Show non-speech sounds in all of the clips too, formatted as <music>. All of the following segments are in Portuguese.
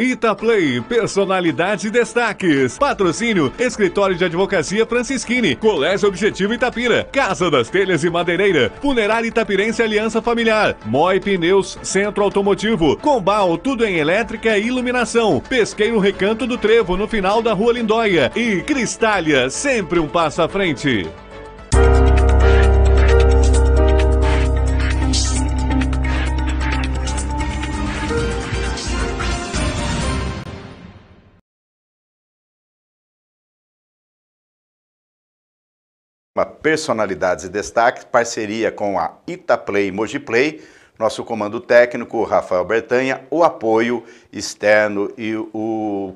Itaplay, personalidades e destaques. Patrocínio, Escritório de Advocacia Francisquini, Colégio Objetivo Itapira, Casa das Telhas e Madeireira, Funerária Itapirense Aliança Familiar, Moi Pneus, Centro Automotivo, Combal, tudo em elétrica e iluminação, Pesqueiro Recanto do Trevo, no final da Rua Lindóia e Cristália, sempre um passo à frente. personalidades e destaques, parceria com a Itaplay e Mogiplay, nosso comando técnico, Rafael Bertanha, o apoio externo e o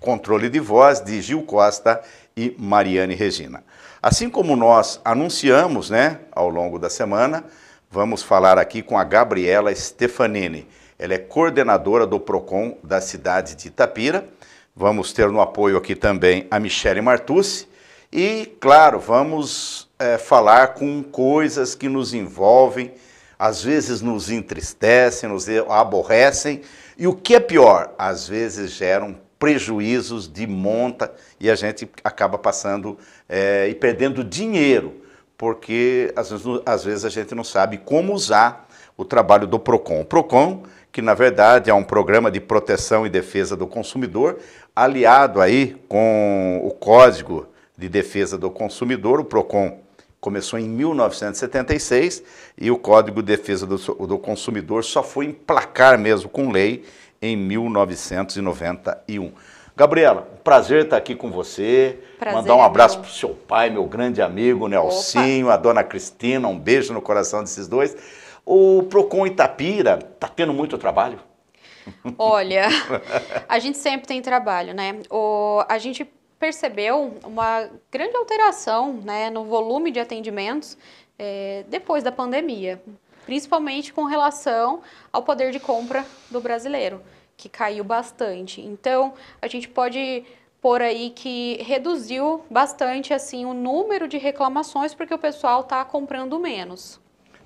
controle de voz de Gil Costa e Mariane Regina. Assim como nós anunciamos né, ao longo da semana, vamos falar aqui com a Gabriela Stefanini. Ela é coordenadora do PROCON da cidade de Itapira. Vamos ter no apoio aqui também a Michele Martucci, e, claro, vamos é, falar com coisas que nos envolvem, às vezes nos entristecem, nos aborrecem, e o que é pior, às vezes geram prejuízos de monta e a gente acaba passando é, e perdendo dinheiro, porque às vezes, às vezes a gente não sabe como usar o trabalho do PROCON. O PROCON, que na verdade é um programa de proteção e defesa do consumidor, aliado aí com o Código de Defesa do Consumidor, o PROCON, começou em 1976 e o Código de Defesa do, do Consumidor só foi emplacar mesmo com lei em 1991. Gabriela, um prazer estar aqui com você. Prazer, Mandar um abraço para o seu pai, meu grande amigo Nelsinho, Opa. a dona Cristina, um beijo no coração desses dois. O Procon Itapira está tendo muito trabalho? Olha, <laughs> a gente sempre tem trabalho, né? O, a gente percebeu uma grande alteração né, no volume de atendimentos é, depois da pandemia, principalmente com relação ao poder de compra do brasileiro, que caiu bastante. Então, a gente pode por aí que reduziu bastante assim o número de reclamações porque o pessoal está comprando menos.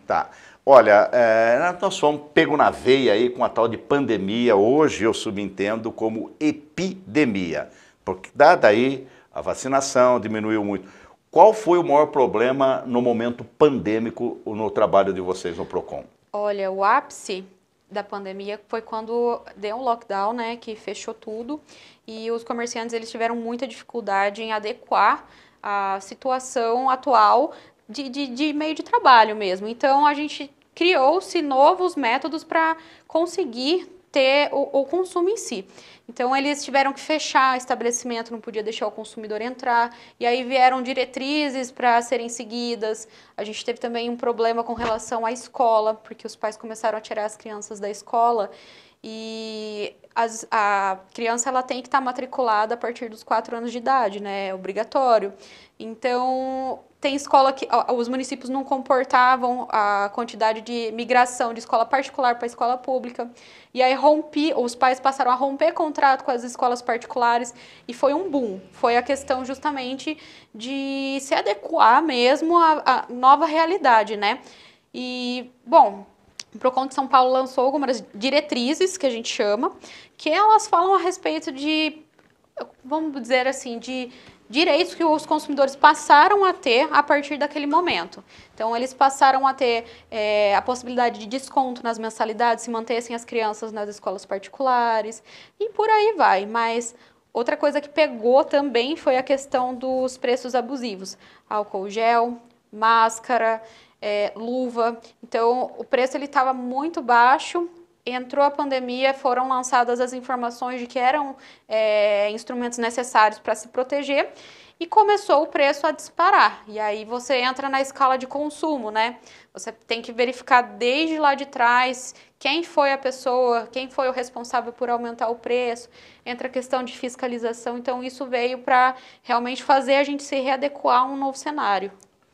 Tá. Olha, é, nós fomos pego na veia aí com a tal de pandemia, hoje eu subentendo como epidemia. Porque dada aí a vacinação, diminuiu muito. Qual foi o maior problema no momento pandêmico no trabalho de vocês no PROCON? Olha, o ápice da pandemia foi quando deu um lockdown, né, que fechou tudo e os comerciantes eles tiveram muita dificuldade em adequar a situação atual de, de, de meio de trabalho mesmo. Então a gente criou-se novos métodos para conseguir ter o, o consumo em si. Então eles tiveram que fechar estabelecimento, não podia deixar o consumidor entrar. E aí vieram diretrizes para serem seguidas. A gente teve também um problema com relação à escola, porque os pais começaram a tirar as crianças da escola e as, a criança ela tem que estar tá matriculada a partir dos 4 anos de idade, né? É obrigatório. Então, tem escola que os municípios não comportavam a quantidade de migração de escola particular para escola pública. E aí rompi, os pais passaram a romper contrato com as escolas particulares e foi um boom. Foi a questão justamente de se adequar mesmo à, à nova realidade, né? E, bom, o Procon de São Paulo lançou algumas diretrizes, que a gente chama, que elas falam a respeito de, vamos dizer assim, de direitos que os consumidores passaram a ter a partir daquele momento. Então, eles passaram a ter é, a possibilidade de desconto nas mensalidades, se mantessem as crianças nas escolas particulares, e por aí vai. Mas outra coisa que pegou também foi a questão dos preços abusivos. Álcool gel, máscara, é, luva. Então, o preço ele estava muito baixo. Entrou a pandemia, foram lançadas as informações de que eram é, instrumentos necessários para se proteger e começou o preço a disparar. E aí você entra na escala de consumo, né? Você tem que verificar desde lá de trás quem foi a pessoa, quem foi o responsável por aumentar o preço, entra a questão de fiscalização. Então, isso veio para realmente fazer a gente se readequar a um novo cenário.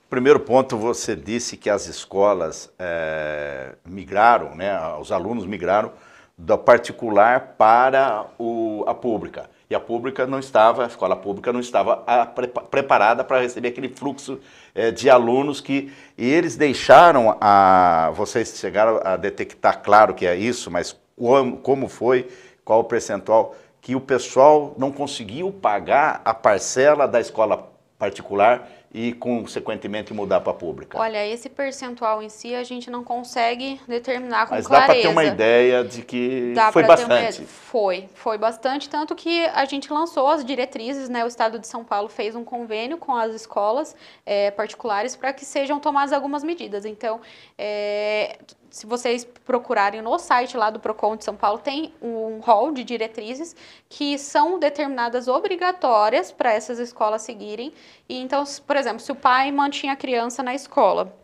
Primeiro ponto, você disse que as escolas é, migraram, né, os alunos migraram da particular para o, a pública. E a pública não estava, a escola pública não estava a, ah, pre, preparada para receber aquele fluxo é, de alunos que. E eles deixaram a. Vocês chegaram a detectar, claro que é isso, mas como, como foi, qual o percentual, que o pessoal não conseguiu pagar a parcela da escola particular e, consequentemente, mudar para a pública? Olha, esse percentual em si a gente não consegue determinar com Mas clareza. Mas dá para ter uma ideia de que dá foi bastante. Foi, foi bastante, tanto que a gente lançou as diretrizes, né? O Estado de São Paulo fez um convênio com as escolas é, particulares para que sejam tomadas algumas medidas. Então, é, se vocês procurarem no site lá do Procon de São Paulo, tem um hall de diretrizes que são determinadas obrigatórias para essas escolas seguirem. E então, por exemplo, se o pai mantinha a criança na escola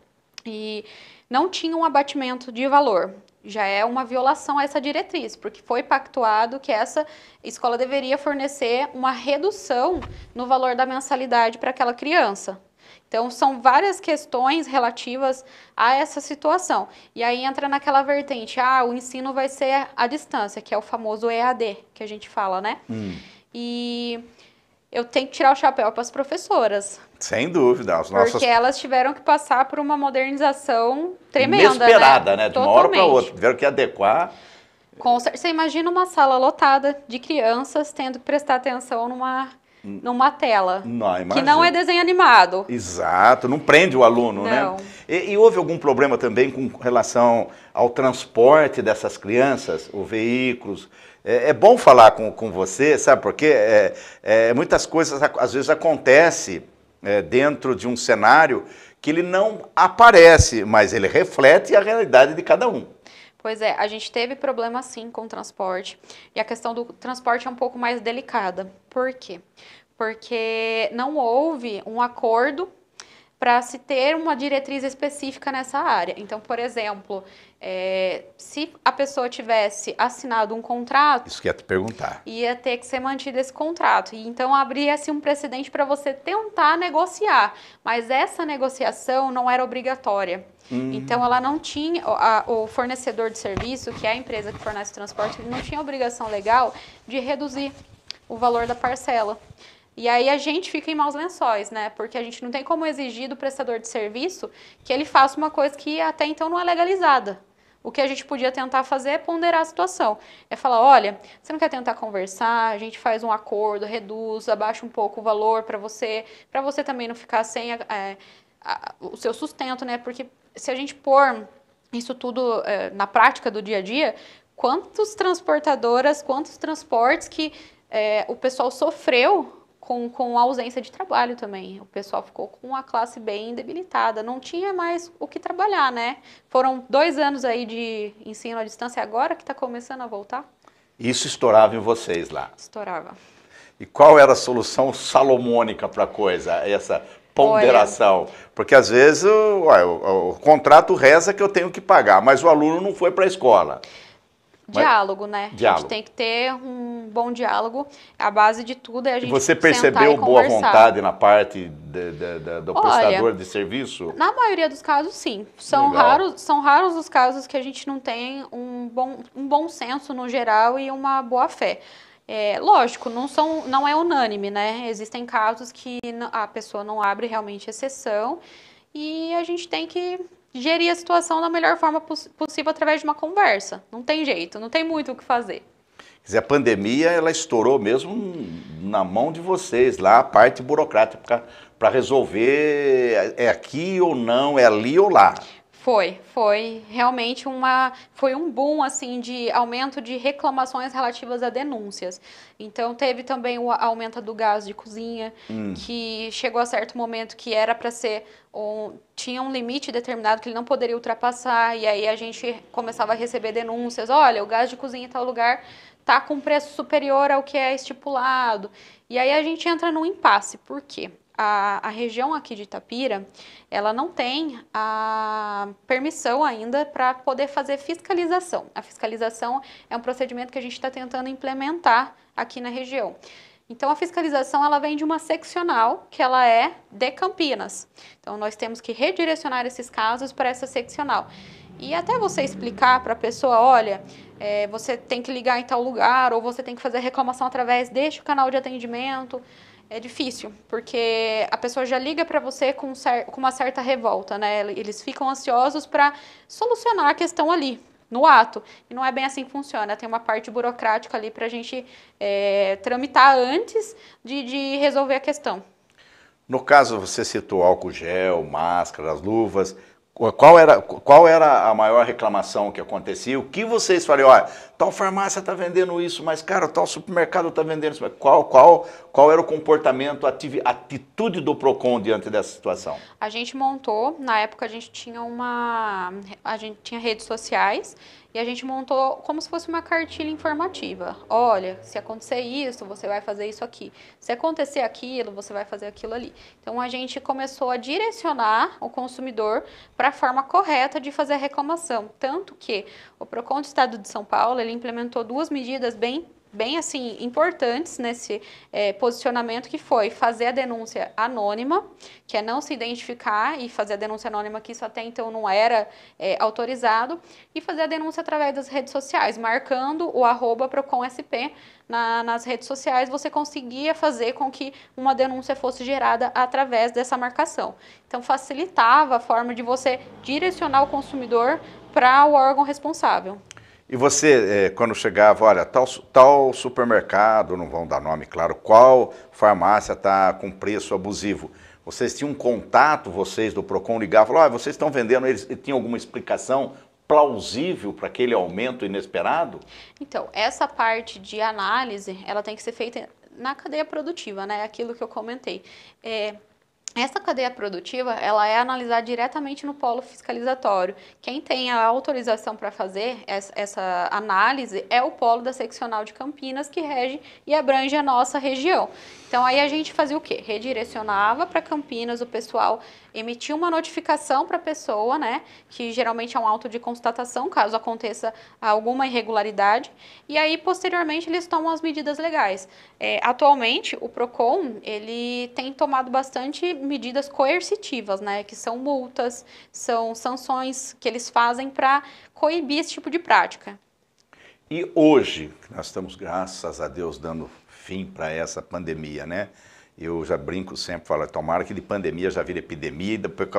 e não tinha um abatimento de valor, já é uma violação a essa diretriz, porque foi pactuado que essa escola deveria fornecer uma redução no valor da mensalidade para aquela criança. Então, são várias questões relativas a essa situação. E aí entra naquela vertente, ah, o ensino vai ser à distância, que é o famoso EAD, que a gente fala, né? Hum. E eu tenho que tirar o chapéu para as professoras. Sem dúvida. As nossas... Porque elas tiveram que passar por uma modernização tremenda. Né? Inesperada, né? né? De Totalmente. uma hora para outra. Tiveram que adequar. Com... Você imagina uma sala lotada de crianças tendo que prestar atenção numa hum. numa tela. Não, que não é desenho animado. Exato, não prende o aluno, né? não. né? E, e, houve algum problema também com relação ao transporte dessas crianças, os veículos, é, é bom falar com, com você, sabe? Porque é, é muitas coisas às vezes acontecem é, dentro de um cenário que ele não aparece, mas ele reflete a realidade de cada um. Pois é, a gente teve problema sim com o transporte. E a questão do transporte é um pouco mais delicada. Por quê? Porque não houve um acordo para se ter uma diretriz específica nessa área. Então, por exemplo, é, se a pessoa tivesse assinado um contrato. Isso que ia te perguntar. Ia ter que ser mantido esse contrato. E então abria-se um precedente para você tentar negociar. Mas essa negociação não era obrigatória. Hum. Então ela não tinha, a, o fornecedor de serviço, que é a empresa que fornece o transporte, ele não tinha obrigação legal de reduzir o valor da parcela. E aí a gente fica em maus lençóis, né? Porque a gente não tem como exigir do prestador de serviço que ele faça uma coisa que até então não é legalizada. O que a gente podia tentar fazer é ponderar a situação. É falar, olha, você não quer tentar conversar, a gente faz um acordo, reduz, abaixa um pouco o valor para você, para você também não ficar sem a, eh, a, a, o seu sustento, né? Porque se a gente pôr isso tudo é, na prática do dia a dia, quantos transportadoras, quantos transportes que é, o pessoal sofreu com, com a ausência de trabalho também. O pessoal ficou com a classe bem debilitada, não tinha mais o que trabalhar, né? Foram dois anos aí de ensino à distância agora que está começando a voltar? Isso estourava em vocês lá? Estourava. E qual era a solução salomônica para a coisa, essa ponderação? Olha. Porque às vezes o, o, o, o contrato reza que eu tenho que pagar, mas o aluno não foi para a escola. Diálogo, né? Diálogo. A gente tem que ter um bom diálogo. A base de tudo é a gente. E você percebeu e boa vontade na parte de, de, de, do Olha, prestador de serviço? Na maioria dos casos, sim. São raros, são raros os casos que a gente não tem um bom, um bom senso no geral e uma boa fé. É, lógico, não, são, não é unânime, né? Existem casos que a pessoa não abre realmente exceção e a gente tem que gerir a situação da melhor forma poss possível através de uma conversa. Não tem jeito, não tem muito o que fazer. Quer dizer, a pandemia ela estourou mesmo na mão de vocês, lá a parte burocrática para resolver é aqui ou não, é ali ou lá. Foi, foi realmente uma foi um boom assim de aumento de reclamações relativas a denúncias. Então teve também o aumento do gás de cozinha, hum. que chegou a certo momento que era para ser um, tinha um limite determinado que ele não poderia ultrapassar e aí a gente começava a receber denúncias, olha, o gás de cozinha em tal lugar tá com preço superior ao que é estipulado. E aí a gente entra num impasse, por quê? a, a, região aqui de Itapira, ela não tem a permissão ainda para poder fazer fiscalização. A fiscalização é um procedimento que a gente está tentando implementar aqui na região. Então, a fiscalização ela vem de uma seccional que ela é de Campinas. Então, nós temos que redirecionar esses casos para essa seccional. E até você explicar para a pessoa, olha, é, você tem que ligar em tal lugar ou você tem que fazer reclamação através deste canal de atendimento é difícil, porque a pessoa já liga para você com, com, uma certa revolta, né? Eles ficam ansiosos para solucionar a questão ali, no ato. E não é bem assim que funciona. Tem uma parte burocrática ali para a gente é, tramitar antes de, de resolver a questão. No caso, você citou álcool gel, máscaras, luvas. Qual era, qual era a maior reclamação que acontecia? O que vocês falaram? Olha, tal farmácia está vendendo isso, mas cara, tal supermercado está vendendo isso. mais... qual, qual, qual era o comportamento, a atitude do Procon diante dessa situação? A gente montou, na época a gente tinha uma, a gente tinha redes sociais e a gente montou como se fosse uma cartilha informativa. Olha, se acontecer isso, você vai fazer isso aqui. Se acontecer aquilo, você vai fazer aquilo ali. Então a gente começou a direcionar o consumidor para a forma correta de fazer a reclamação, tanto que o Procon do Estado de São Paulo ele implementou duas medidas bem bem assim importantes nesse é, posicionamento que foi fazer a denúncia anônima, que é não se identificar e fazer a denúncia anônima que isso até então não era é, autorizado, e fazer a denúncia através das redes sociais, marcando o arroba PROCONSP na, nas redes sociais, você conseguia fazer com que uma denúncia fosse gerada através dessa marcação. Então facilitava a forma de você direcionar o consumidor para o órgão responsável. E você, eh, quando chegava, olha, tal, tal supermercado, não vão dar nome, claro, qual farmácia está com preço abusivo? Vocês tinham um contato, vocês do PROCON ligavam, falavam, ah, vocês estão vendendo, eles tinham alguma explicação plausível para aquele aumento inesperado? Então, essa parte de análise, ela tem que ser feita na cadeia produtiva, né? Aquilo que eu comentei. É, essa cadeia produtiva, ela é analisada diretamente no polo fiscalizatório. Quem tem a autorização para fazer essa análise é o polo da seccional de Campinas, que rege e abrange a nossa região. Então aí a gente fazia o quê? Redirecionava para Campinas, o pessoal emitia uma notificação para a pessoa, né, que geralmente é um auto de constatação, caso aconteça alguma irregularidade, e aí posteriormente eles tomam as medidas legais. É, atualmente o Procon ele tem tomado bastante medidas coercitivas, né, que são multas, são sanções que eles fazem para coibir esse tipo de prática. E hoje, nós estamos, graças a Deus, dando fim para essa pandemia, né? Eu já brinco sempre, falo, tomara que de pandemia já vira epidemia e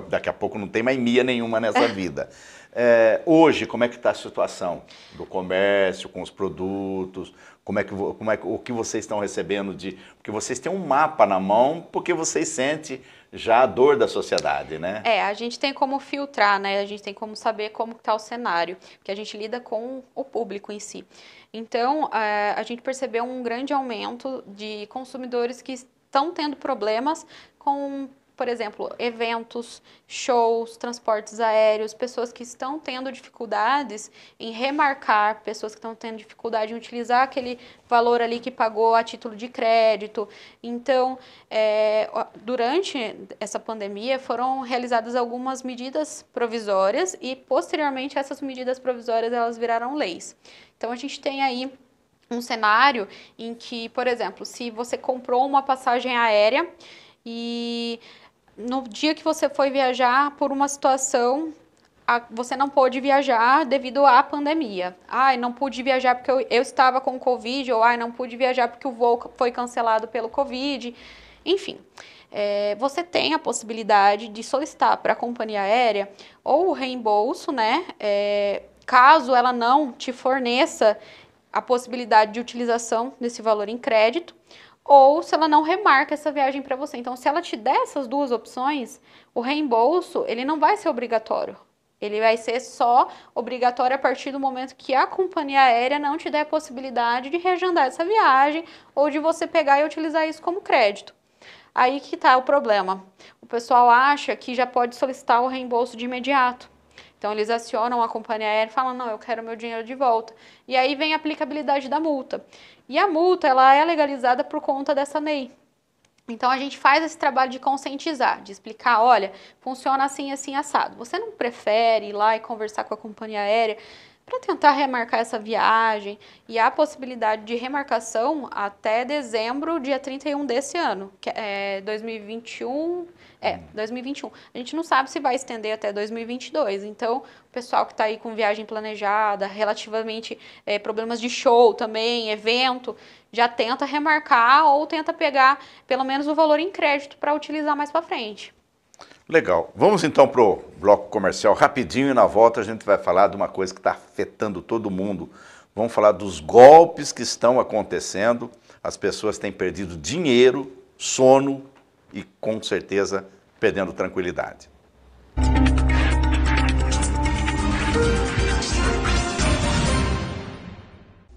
daqui a pouco não tem mais mia nenhuma nessa é. vida é, hoje, como é que está a situação do comércio, com os produtos, como é que, como é, o que vocês estão recebendo de. Porque vocês têm um mapa na mão, porque vocês sentem já a dor da sociedade, né? É, a gente tem como filtrar, né? A gente tem como saber como está o cenário, porque a gente lida com o público em si. Então, é, a gente percebeu um grande aumento de consumidores que estão tendo problemas com por exemplo, eventos, shows, transportes aéreos, pessoas que estão tendo dificuldades em remarcar, pessoas que estão tendo dificuldade em utilizar aquele valor ali que pagou a título de crédito. Então, é, durante essa pandemia foram realizadas algumas medidas provisórias e posteriormente essas medidas provisórias elas viraram leis. Então a gente tem aí um cenário em que, por exemplo, se você comprou uma passagem aérea e no dia que você foi viajar por uma situação, a, você não pôde viajar devido à pandemia. Ai, não pude viajar porque eu, eu estava com Covid, ou ai, não pude viajar porque o voo foi cancelado pelo Covid. Enfim, é, você tem a possibilidade de solicitar para a companhia aérea ou o reembolso, né? É, caso ela não te forneça a possibilidade de utilização desse valor em crédito ou se ela não remarca essa viagem para você. Então, se ela te der essas duas opções, o reembolso ele não vai ser obrigatório. Ele vai ser só obrigatório a partir do momento que a companhia aérea não te der a possibilidade de reagendar essa viagem ou de você pegar e utilizar isso como crédito. Aí que está o problema. O pessoal acha que já pode solicitar o reembolso de imediato. Então eles acionam a companhia aérea e falam: "Não, eu quero meu dinheiro de volta". E aí vem a aplicabilidade da multa. E a multa, ela é legalizada por conta dessa lei. Então a gente faz esse trabalho de conscientizar, de explicar, olha, funciona assim, assim assado. Você não prefere ir lá e conversar com a companhia aérea? para tentar remarcar essa viagem e há possibilidade de remarcação até dezembro, dia 31 desse ano, que é 2021, é, 2021. Hum. A gente não sabe se vai estender até 2022, então o pessoal que está aí com viagem planejada, relativamente é, problemas de show também, evento, já tenta remarcar ou tenta pegar pelo menos o valor em crédito para utilizar mais para frente. Legal. Vamos então para o bloco comercial rapidinho e na volta a gente vai falar de uma coisa que está afetando todo mundo. Vamos falar dos golpes que estão acontecendo. As pessoas têm perdido dinheiro, sono e com certeza perdendo tranquilidade.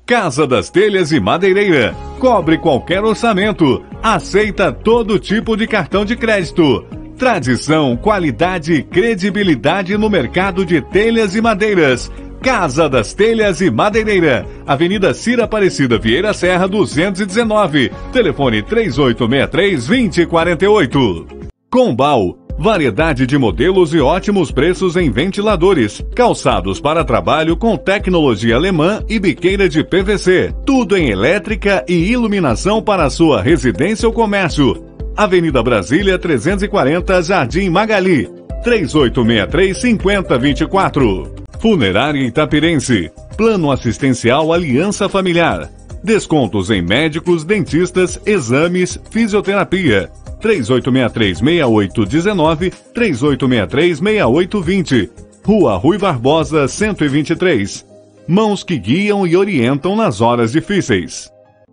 Casa das Telhas e Madeireira. Cobre qualquer orçamento. Aceita todo tipo de cartão de crédito Tradição, qualidade e credibilidade no mercado de telhas e madeiras. Casa das Telhas e Madeireira, Avenida Cira Aparecida Vieira Serra 219, telefone 3863-2048. Combal, variedade de modelos e ótimos preços em ventiladores, calçados para trabalho com tecnologia alemã e biqueira de PVC, tudo em elétrica e iluminação para sua residência ou comércio. Avenida Brasília 340, Jardim Magali. 3863-5024. Funerária Itapirense. Plano Assistencial Aliança Familiar. Descontos em médicos, dentistas, exames, fisioterapia. 3863 38636820 3863 Rua Rui Barbosa, 123. Mãos que guiam e orientam nas horas difíceis.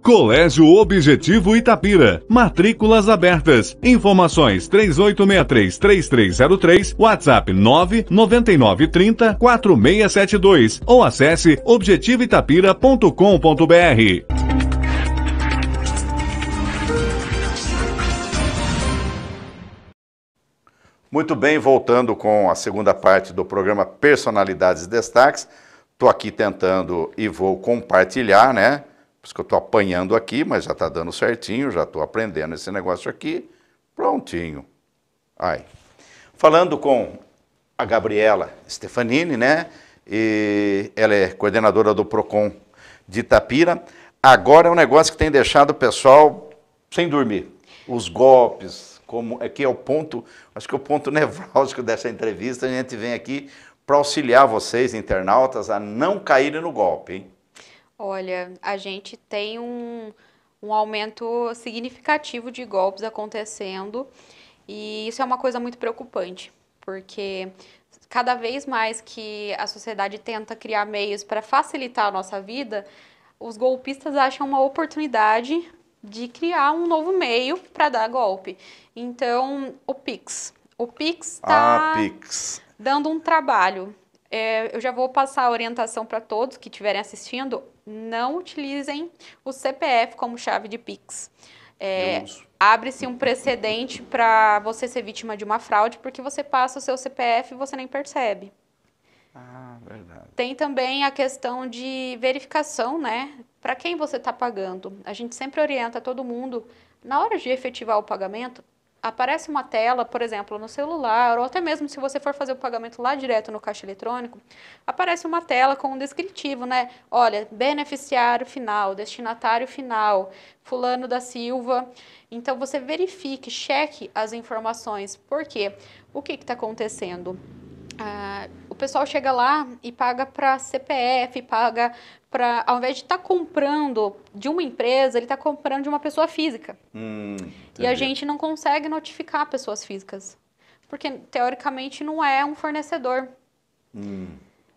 Colégio Objetivo Itapira. Matrículas abertas. Informações 3863-3303, WhatsApp 99930-4672 ou acesse objetivoitapira.com.br. Muito bem, voltando com a segunda parte do programa Personalidades e Destaques. Estou aqui tentando e vou compartilhar, né? Por isso que eu estou apanhando aqui, mas já está dando certinho, já estou aprendendo esse negócio aqui. Prontinho. Ai. Falando com a Gabriela Stefanini, né? E ela é coordenadora do PROCON de Itapira. Agora é um negócio que tem deixado o pessoal sem dormir. Os golpes, como aqui é, é o ponto, acho que é o ponto <laughs> nevrálgico dessa entrevista, a gente vem aqui para auxiliar vocês, internautas, a não caírem no golpe, hein? Olha, a gente tem um, um aumento significativo de golpes acontecendo e isso é uma coisa muito preocupante, porque cada vez mais que a sociedade tenta criar meios para facilitar a nossa vida, os golpistas acham uma oportunidade de criar um novo meio para dar golpe. Então, o Pix. O Pix está ah, tá dando um trabalho é, eu já vou passar a orientação para todos que estiverem assistindo, não utilizem o CPF como chave de Pix. É, Abre-se um precedente para você ser vítima de uma fraude, porque você passa o seu CPF e você nem percebe. Ah, verdade. Tem também a questão de verificação, né? Para quem você está pagando. A gente sempre orienta todo mundo, na hora de efetivar o pagamento, aparece uma tela, por exemplo, no celular, ou até mesmo se você for fazer o pagamento lá direto no caixa eletrônico, aparece uma tela com um descritivo, né? Olha, beneficiário final, destinatário final, fulano da Silva. Então você verifique, cheque as informações, porque o que está acontecendo? Ah, o pessoal chega lá e paga para CPF, paga para. Ao invés de estar tá comprando de uma empresa, ele está comprando de uma pessoa física. Hum, e a gente não consegue notificar pessoas físicas. Porque, teoricamente, não é um fornecedor. Hum.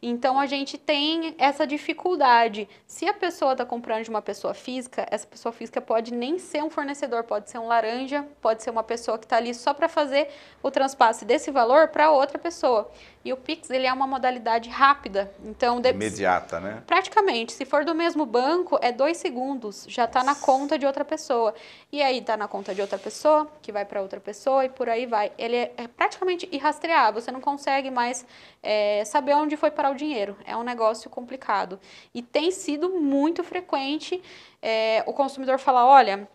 Então a gente tem essa dificuldade. Se a pessoa está comprando de uma pessoa física, essa pessoa física pode nem ser um fornecedor, pode ser um laranja, pode ser uma pessoa que está ali só para fazer o transpasse desse valor para outra pessoa. E o Pix ele é uma modalidade rápida, então de... imediata, né? Praticamente, se for do mesmo banco é dois segundos, já está na conta de outra pessoa e aí está na conta de outra pessoa que vai para outra pessoa e por aí vai. Ele é, é, praticamente irrastreável, você não consegue mais é, saber onde foi parar o dinheiro. É um negócio complicado e tem sido muito frequente é, o consumidor falar, olha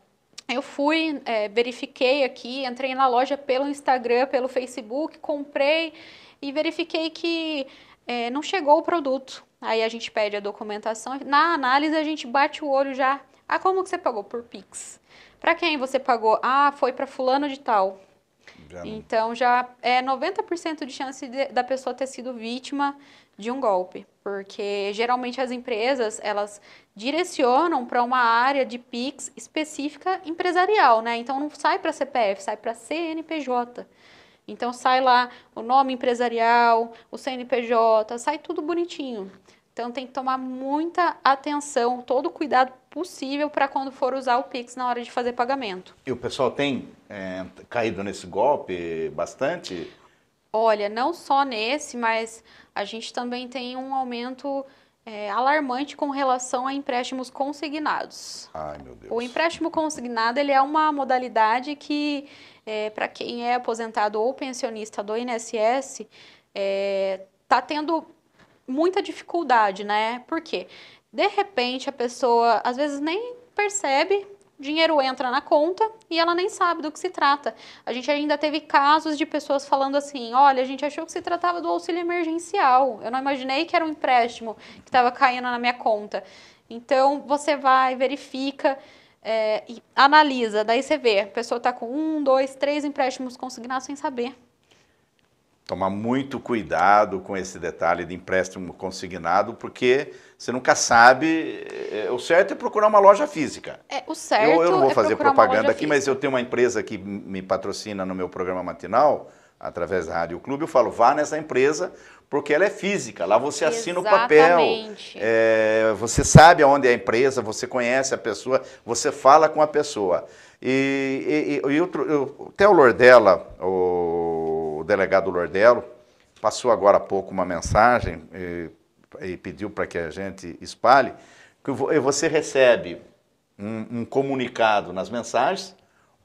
eu fui, é, verifiquei aqui, entrei na loja pelo Instagram, pelo Facebook, comprei e verifiquei que é, não chegou o produto. Aí a gente pede a documentação. Na análise a gente bate o olho já. Ah, como que você pagou por Pix? Para quem você pagou? Ah, foi para fulano de tal. Já então já é 90% de chance de, da pessoa ter sido vítima de um golpe, porque geralmente as empresas elas direcionam para uma área de Pix específica empresarial, né? Então não sai para CPF, sai para CNPJ. Então sai lá o nome empresarial, o CNPJ, sai tudo bonitinho. Então tem que tomar muita atenção, todo o cuidado possível para quando for usar o Pix na hora de fazer pagamento. E o pessoal tem é, caído nesse golpe bastante? Olha, não só nesse, mas a gente também tem um aumento é, alarmante com relação a empréstimos consignados. Ai, meu Deus. O empréstimo consignado ele é uma modalidade que, é, para quem é aposentado ou pensionista do INSS, está é, tá tendo muita dificuldade, né? Por quê? De repente, a pessoa, às vezes, nem percebe dinheiro entra na conta e ela nem sabe do que se trata. A gente ainda teve casos de pessoas falando assim: olha, a gente achou que se tratava do auxílio emergencial, eu não imaginei que era um empréstimo que estava caindo na minha conta. Então você vai, verifica. É, e analisa, daí você vê, a pessoa está com um, dois, três empréstimos consignados sem saber tomar muito cuidado com esse detalhe de empréstimo consignado, porque você nunca sabe. Eh, eh, o certo é procurar uma loja física. É, o certo. Eu, eu não vou é fazer propaganda aqui, física. mas eu tenho uma empresa que me patrocina no meu programa matinal, através da Rádio Clube. Eu falo, vá nessa empresa, porque ela é física. Lá você assina Exatamente. o papel. É, você sabe aonde é a empresa, você conhece a pessoa, você fala com a pessoa. E, e, e, eu, até o Lordella, o o delegado Lordello passou agora há pouco uma mensagem e, eh, e pediu para que a gente espalhe, que eh, você recebe um, um comunicado nas mensagens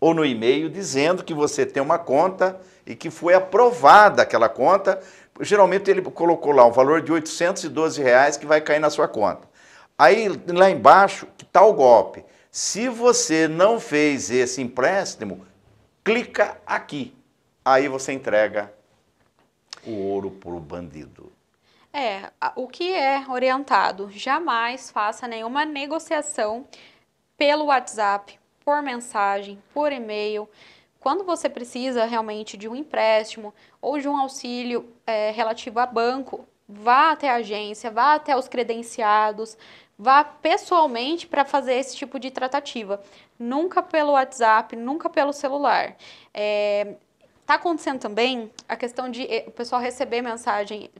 ou no e-mail dizendo que você tem uma conta e que foi aprovada aquela conta. Geralmente ele colocou lá um valor de 812 reais que vai cair na sua conta. Aí lá embaixo, que tá o golpe. Se você não fez esse empréstimo, clica aqui aí você entrega o ouro para o bandido. É, o que é orientado, jamais faça nenhuma negociação pelo WhatsApp, por mensagem, por e-mail. Quando você precisa realmente de um empréstimo ou de um auxílio é, relativo a banco, vá até a agência, vá até os credenciados, vá pessoalmente para fazer esse tipo de tratativa. Nunca pelo WhatsApp, nunca pelo celular. É, Está acontecendo também a questão de eh, o pessoal receber mensagem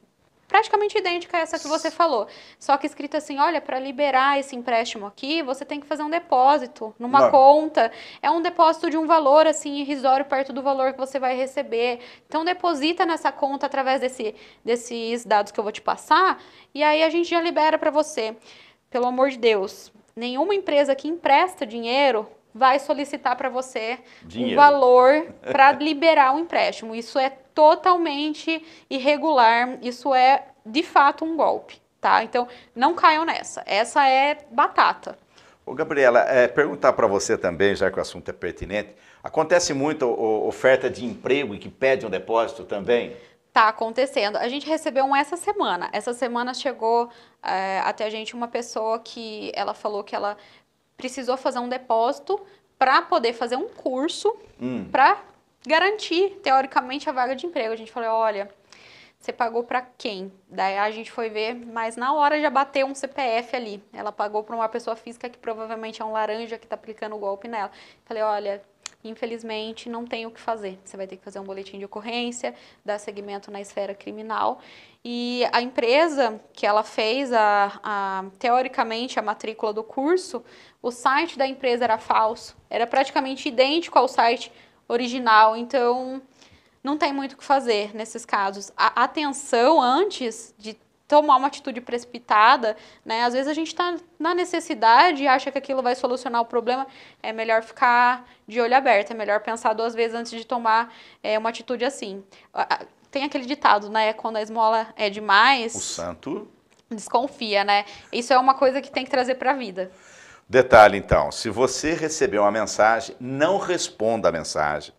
praticamente idêntica a essa que você falou, só que escrita assim, olha, para liberar esse empréstimo aqui, você tem que fazer um depósito numa Não. conta. É um depósito de um valor assim irrisório perto do valor que você vai receber. Então deposita nessa conta através desse, desses dados que eu vou te passar e aí a gente já libera para você. Pelo amor de Deus, nenhuma empresa que empresta dinheiro vai solicitar para você Dinheiro. um valor <laughs> para liberar um empréstimo. Isso é totalmente irregular, isso é de fato um golpe, tá? Então não caiam nessa. Essa é batata. Ô, Gabriela, é, perguntar para você também, já que o assunto é pertinente, acontece muito o, oferta de emprego e que pede um depósito também? Tá acontecendo. A gente recebeu um essa semana. Essa semana chegou é, até a gente uma pessoa que ela falou que ela precisou fazer um depósito para poder fazer um curso hum. para garantir, teoricamente, a vaga de emprego. A gente falou: olha, você pagou para quem? Daí a gente foi ver, mas na hora já bateu um CPF ali. Ela pagou para uma pessoa física que provavelmente é um laranja que está aplicando o golpe nela. Falei: olha, infelizmente não tem o que fazer. Você vai ter que fazer um boletim de ocorrência, dar seguimento na esfera criminal. E a empresa que ela fez, a, a, teoricamente, a matrícula do curso, o site da empresa era falso, era praticamente idêntico ao site original. Então, não tem muito o que fazer nesses casos. A atenção antes de tomar uma atitude precipitada, né? Às vezes a gente está na necessidade e acha que aquilo vai solucionar o problema. É melhor ficar de olho aberto, é melhor pensar duas vezes antes de tomar é, uma atitude assim. Tem aquele ditado, né? Quando a esmola é demais. O santo. Desconfia, né? Isso é uma coisa que tem que trazer para a vida. Detalhe então: se você receber uma mensagem, não responda a mensagem.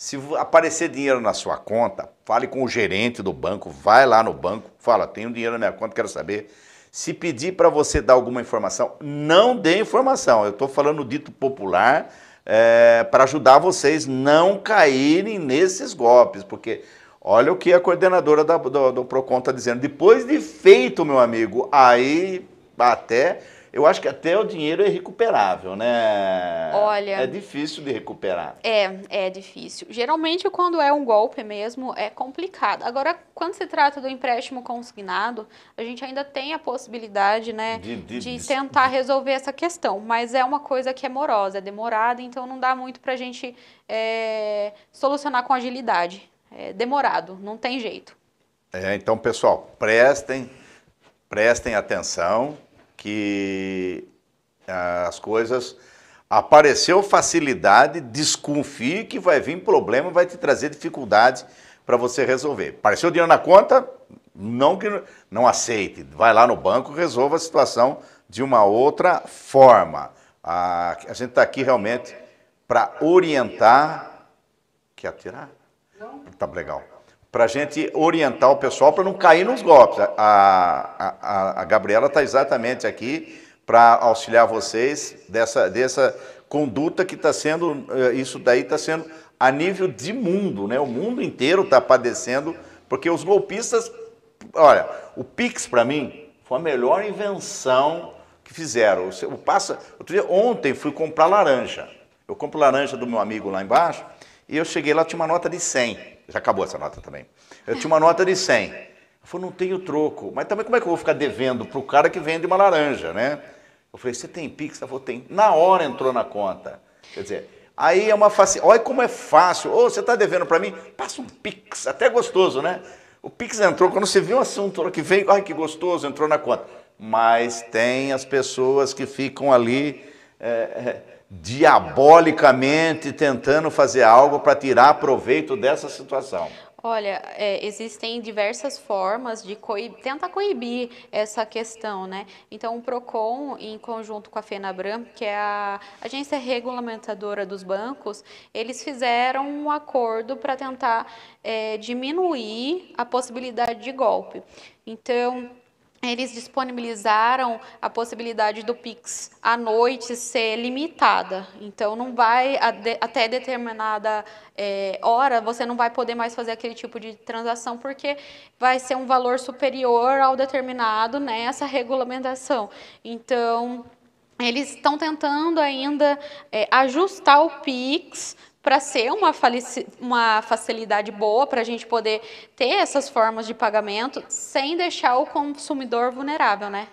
Se aparecer dinheiro na sua conta, fale com o gerente do banco, vai lá no banco, fala, tenho dinheiro na minha conta, quero saber. Se pedir para você dar alguma informação, não dê informação. Eu estou falando dito popular é, eh, para ajudar vocês não caírem nesses golpes, porque olha o que a coordenadora da, do, do Procon está dizendo. Depois de feito, meu amigo, aí até eu acho que até o dinheiro é recuperável, né? Olha. É difícil de recuperar. É, é difícil. Geralmente, quando é um golpe mesmo, é complicado. Agora, quando se trata do empréstimo consignado, a gente ainda tem a possibilidade, né, de, de, de, de tentar resolver essa questão. Mas é uma coisa que é morosa, é demorada, então não dá muito para a gente é, solucionar com agilidade. É demorado, não tem jeito. É, então, pessoal, prestem, prestem atenção que eh, as coisas apareceu facilidade, desconfie que vai vir problema, vai te trazer dificuldade para você resolver. Apareceu dinheiro na conta, não que não aceite, vai lá no banco, resolva a situação de uma outra forma. A, a gente está aqui realmente para orientar. Quer atirar? Não. Tá legal para a gente orientar o pessoal para não cair nos golpes. A, a, a, a Gabriela está exatamente aqui para auxiliar vocês dessa, dessa conduta que está sendo, eh, isso daí está sendo a nível de mundo, né? O mundo inteiro está padecendo, porque os golpistas, olha, o Pix para mim foi a melhor invenção que fizeram. O passa, outro dia, ontem fui comprar laranja. Eu compro laranja do meu amigo lá embaixo e eu cheguei lá, tinha uma nota de 100. Já acabou essa nota também. Eu tinha uma nota de 100. Eu falei, não tenho troco. Mas também como é que eu vou ficar devendo para o cara que vende uma laranja, né? Eu falei, você tem Pix? Ela falou, tem. Na hora entrou na conta. Quer dizer, aí é uma facilidade. Olha como é fácil. Ou oh, você está devendo para mim? Passa um Pix. Até gostoso, né? O Pix entrou, quando você viu o assunto que veio, ai que gostoso, entrou na conta. Mas tem as pessoas que ficam ali é, diabolicamente tentando fazer algo para tirar proveito dessa situação? Olha, é, existem diversas formas de coib tentar coibir essa questão, né? Então, o PROCON, em conjunto com a FENABRAM, que é a agência regulamentadora dos bancos, eles fizeram um acordo para tentar é, diminuir a possibilidade de golpe. Então, eles disponibilizaram a possibilidade do Pix à noite ser limitada. Então, não vai até determinada é, hora, você não vai poder mais fazer aquele tipo de transação, porque vai ser um valor superior ao determinado nessa né, regulamentação. Então, eles estão tentando ainda é, ajustar o PIX para ser uma, uma facilidade boa para a gente poder ter essas formas de pagamento sem deixar o consumidor vulnerável, né?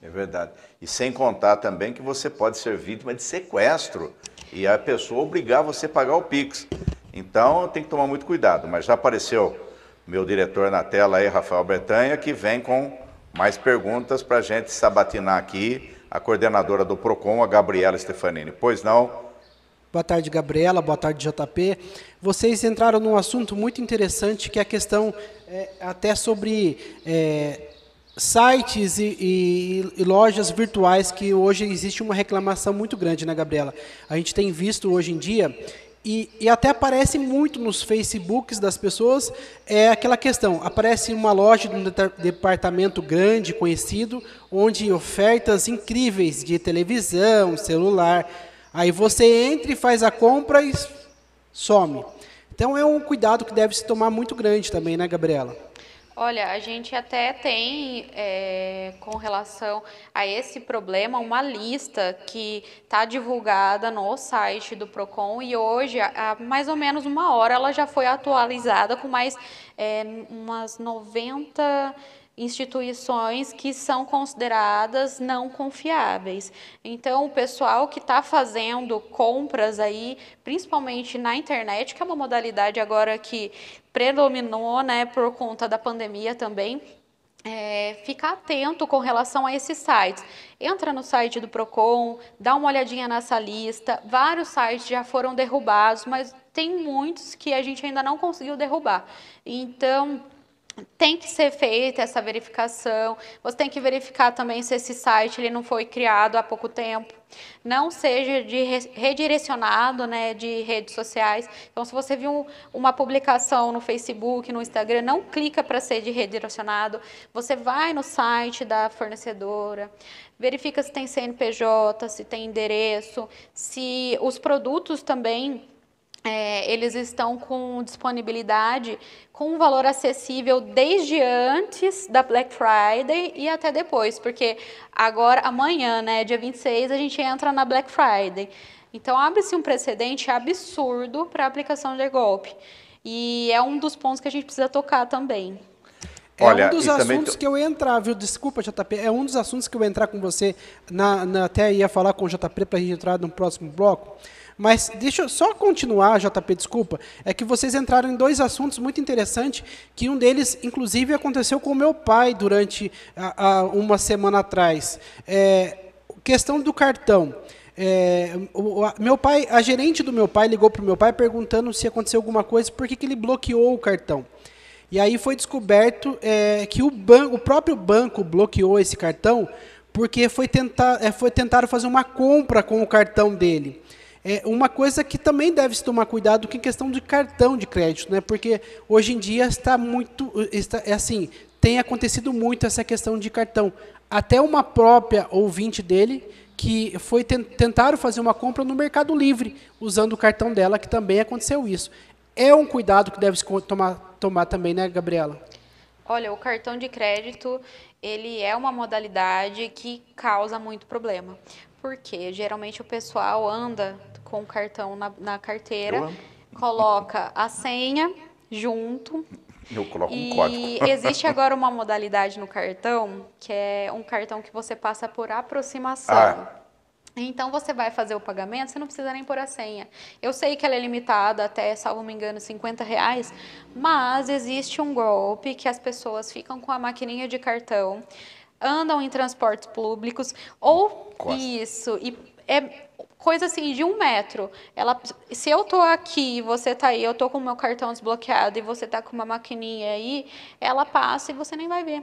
É verdade. E sem contar também que você pode ser vítima de sequestro e a pessoa obrigar você a pagar o Pix. Então tem que tomar muito cuidado. Mas já apareceu meu diretor na tela aí, Rafael Bertanha, que vem com mais perguntas para a gente sabatinar aqui. A coordenadora do PROCON, a Gabriela Stefanini. Pois não, Boa tarde, Gabriela. Boa tarde, JP. Vocês entraram num assunto muito interessante que é a questão é, até sobre é, sites e, e, e, lojas virtuais que hoje existe uma reclamação muito grande, né, Gabriela? A gente tem visto hoje em dia e, e, até aparece muito nos Facebooks das pessoas é aquela questão. Aparece uma loja de um departamento grande, conhecido, onde ofertas incríveis de televisão, celular, Aí você entra e faz a compra e some. Então é um cuidado que deve se tomar muito grande também, né, Gabriela? Olha, a gente até tem, é, com relação a esse problema, uma lista que está divulgada no site do PROCON e hoje, há mais ou menos uma hora, ela já foi atualizada com mais é, umas 90 instituições que são consideradas não confiáveis. Então, o pessoal que está fazendo compras aí, principalmente na internet, que é uma modalidade agora que predominou, né, por conta da pandemia também, é, atento com relação a esses sites. Entra no site do Procon, dá uma olhadinha nessa lista. Vários sites já foram derrubados, mas tem muitos que a gente ainda não conseguiu derrubar. Então tem que ser feita essa verificação. Você tem que verificar também se esse site ele não foi criado há pouco tempo. Não seja de redirecionado, né, de redes sociais. Então, se você viu uma publicação no Facebook, no Instagram, não clica para ser de redirecionado. Você vai no site da fornecedora, verifica se tem CNPJ, se tem endereço, se os produtos também é, eles estão com disponibilidade com um valor acessível desde antes da Black Friday e até depois, porque agora, amanhã, né, dia 26, a gente entra na Black Friday. Então abre-se um precedente absurdo para a aplicação de golpe. E é um dos pontos que a gente precisa tocar também. É Olha, um dos assuntos tô... que eu ia entrar, viu? Desculpa, JP. É um dos assuntos que eu ia entrar com você. Na, na até ia falar com o JP para a gente entrar no próximo bloco mas deixa eu só continuar, JP, desculpa. É que vocês entraram em dois assuntos muito interessantes, que um deles, inclusive, aconteceu com o meu pai durante a, a, uma semana atrás. É, questão do cartão. É, o, a, meu pai, a gerente do meu pai ligou para o meu pai perguntando se aconteceu alguma coisa, por que, ele bloqueou o cartão. E aí foi descoberto é, que o, o próprio banco bloqueou esse cartão porque foi, tentar, é, foi tentaram fazer uma compra com o cartão dele. É uma coisa que também deve se tomar cuidado que em questão de cartão de crédito, né? Porque hoje em dia está muito, está, é assim, tem acontecido muito essa questão de cartão. Até uma própria ouvinte dele que foi tentaram fazer uma compra no Mercado Livre usando o cartão dela, que também aconteceu isso. É um cuidado que deve se tomar, tomar também, né, Gabriela? Olha, o cartão de crédito ele é uma modalidade que causa muito problema, porque geralmente o pessoal anda com o cartão na, na carteira, coloca a senha junto. Eu coloco e um código. <laughs> existe agora uma modalidade no cartão, que é um cartão que você passa por aproximação. Ah. Então você vai fazer o pagamento, você não precisa nem pôr a senha. Eu sei que ela é limitada até, salvo me engano, 50 reais, mas existe um golpe que as pessoas ficam com a maquininha de cartão, andam em transportes públicos ou Quase. isso e é coisa assim de um metro. Ela, se eu tô aqui, você tá aí, eu tô com meu cartão desbloqueado e você tá com uma maquininha aí, ela passa e você nem vai ver.